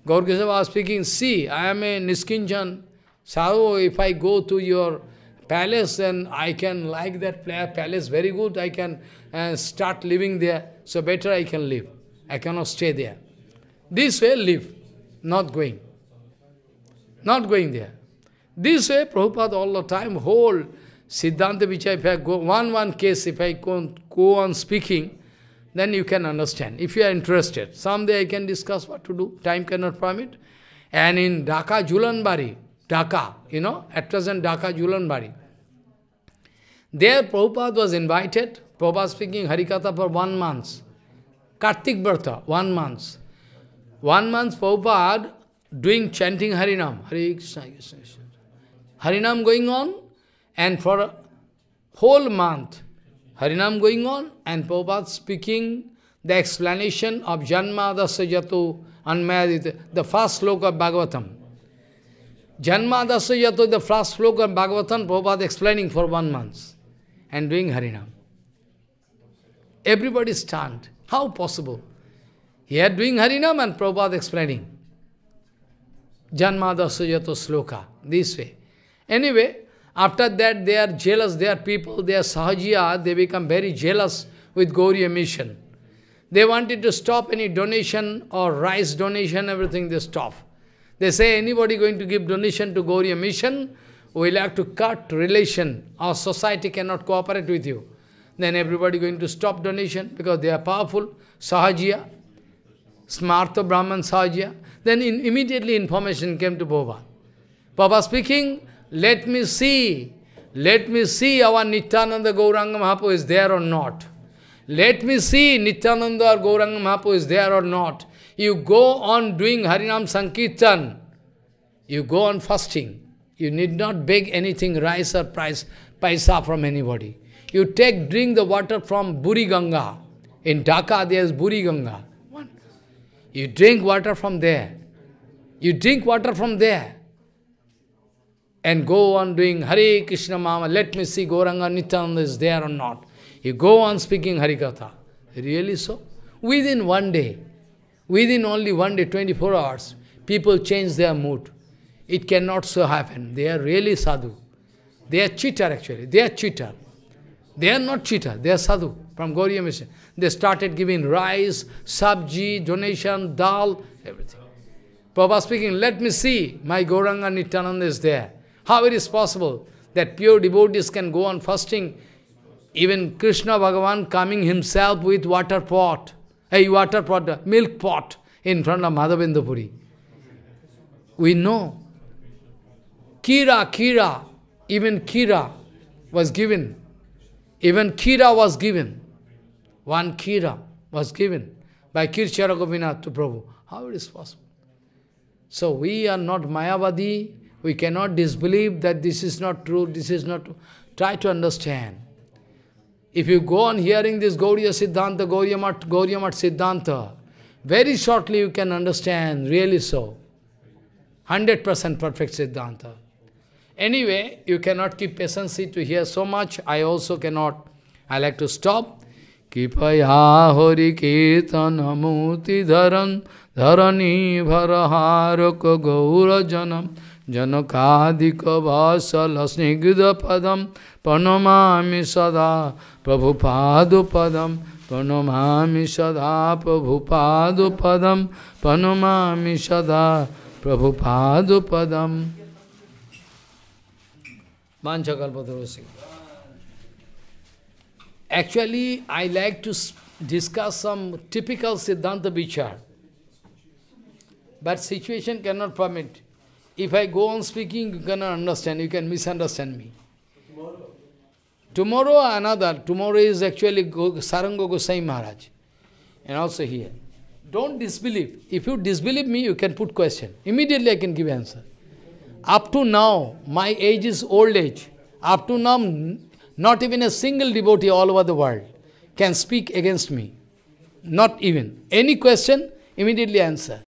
Gaur was speaking, see, I am a Niskinchan, sadhu, if I go to your palace, then I can like that palace very good, I can uh, start living there, so better I can live. I cannot stay there. This way live, not going. Not going there. This way, Prabhupada all the time, whole Siddhanta which if I go, one one case, if I go, go on speaking, then you can understand, if you are interested. Someday I can discuss what to do, time cannot permit. And in Dhaka Julanbari, Dhaka, you know, at present Dhaka Julanbari, there Prabhupada was invited, Prabhupada speaking Harikatha for one month, Kartik Bharta, one month. One month Prabhupada doing chanting Harinam, Hare Krishna, Krishna, Krishna. Harinam going on, and for a whole month, Harinam going on, and Prabhupada speaking the explanation of Janma Dasajato Anmayadita, the first sloka of Bhagavatam. Janma Dasajato, the first sloka of Bhagavatam, Prabhupada explaining for one month, and doing Harinam. Everybody stunned. How possible? He had doing Harinam and Prabhupada explaining. Janmadasyato sloka, this way. Anyway, after that they are jealous, their people, their sahajiya, they become very jealous with Gauriya mission. They wanted to stop any donation or rice donation, everything they stop. They say anybody going to give donation to Gauriya mission, will have to cut relation, our society cannot cooperate with you. Then everybody going to stop donation because they are powerful, sahajiya, smart Brahman sahajiya. Then in, immediately information came to Baba. Baba speaking, let me see, let me see our Nityananda Gauranga Mahapoo is there or not. Let me see Nityananda or Gauranga Mahapoo is there or not. You go on doing Harinam Sankirtan. You go on fasting. You need not beg anything, rice or price, paisa from anybody. You take, drink the water from Buri Ganga. In Dhaka there is Buri Ganga. You drink water from there. You drink water from there. And go on doing Hare Krishna Mama, let me see Goranga Nityananda is there or not. You go on speaking Harikatha. Really so? Within one day, within only one day, 24 hours, people change their mood. It cannot so happen. They are really sadhu. They are cheater actually. They are cheater. They are not cheetah, they are sadhu from Gauriya Mission. They started giving rice, sabji, donation, dal, everything. Prabhupada speaking, let me see, my Gauranga Nityananda is there. How it is possible that pure devotees can go on fasting, even Krishna Bhagavan coming himself with water pot, a water pot, milk pot in front of Madhavendapuri. We know. Kira, Kira, even Kira was given even Kira was given. One Kira was given by Kirchara Gopinath to Prabhu. How it is possible? So we are not Mayavadi. We cannot disbelieve that this is not true, this is not true. Try to understand. If you go on hearing this Gauriya Siddhanta, Gauriya Mat, Gauriya Mat Siddhanta, very shortly you can understand, really so. 100% perfect Siddhanta. Anyway, you cannot keep patience to hear so much. I also cannot. I like to stop. कृपया हरि कीर्तन मूर्ति धरन धरणी भरहारक गौरजनम जनकादिक वसल स्निग्ध पदम प्रणमामि सदा प्रभुपादुपदम प्रणमामि सदा प्रभुपादुपदम प्रणमामि सदा प्रभुपादुपदम Actually, I like to discuss some typical Siddhanta Vichar. But situation cannot permit. If I go on speaking, you cannot understand, you can misunderstand me. Tomorrow, another, tomorrow is actually Saranga Gosai Maharaj. And also here. Don't disbelieve. If you disbelieve me, you can put question. Immediately I can give answer up to now, my age is old age. Up to now, not even a single devotee all over the world can speak against me. Not even. Any question, immediately answer.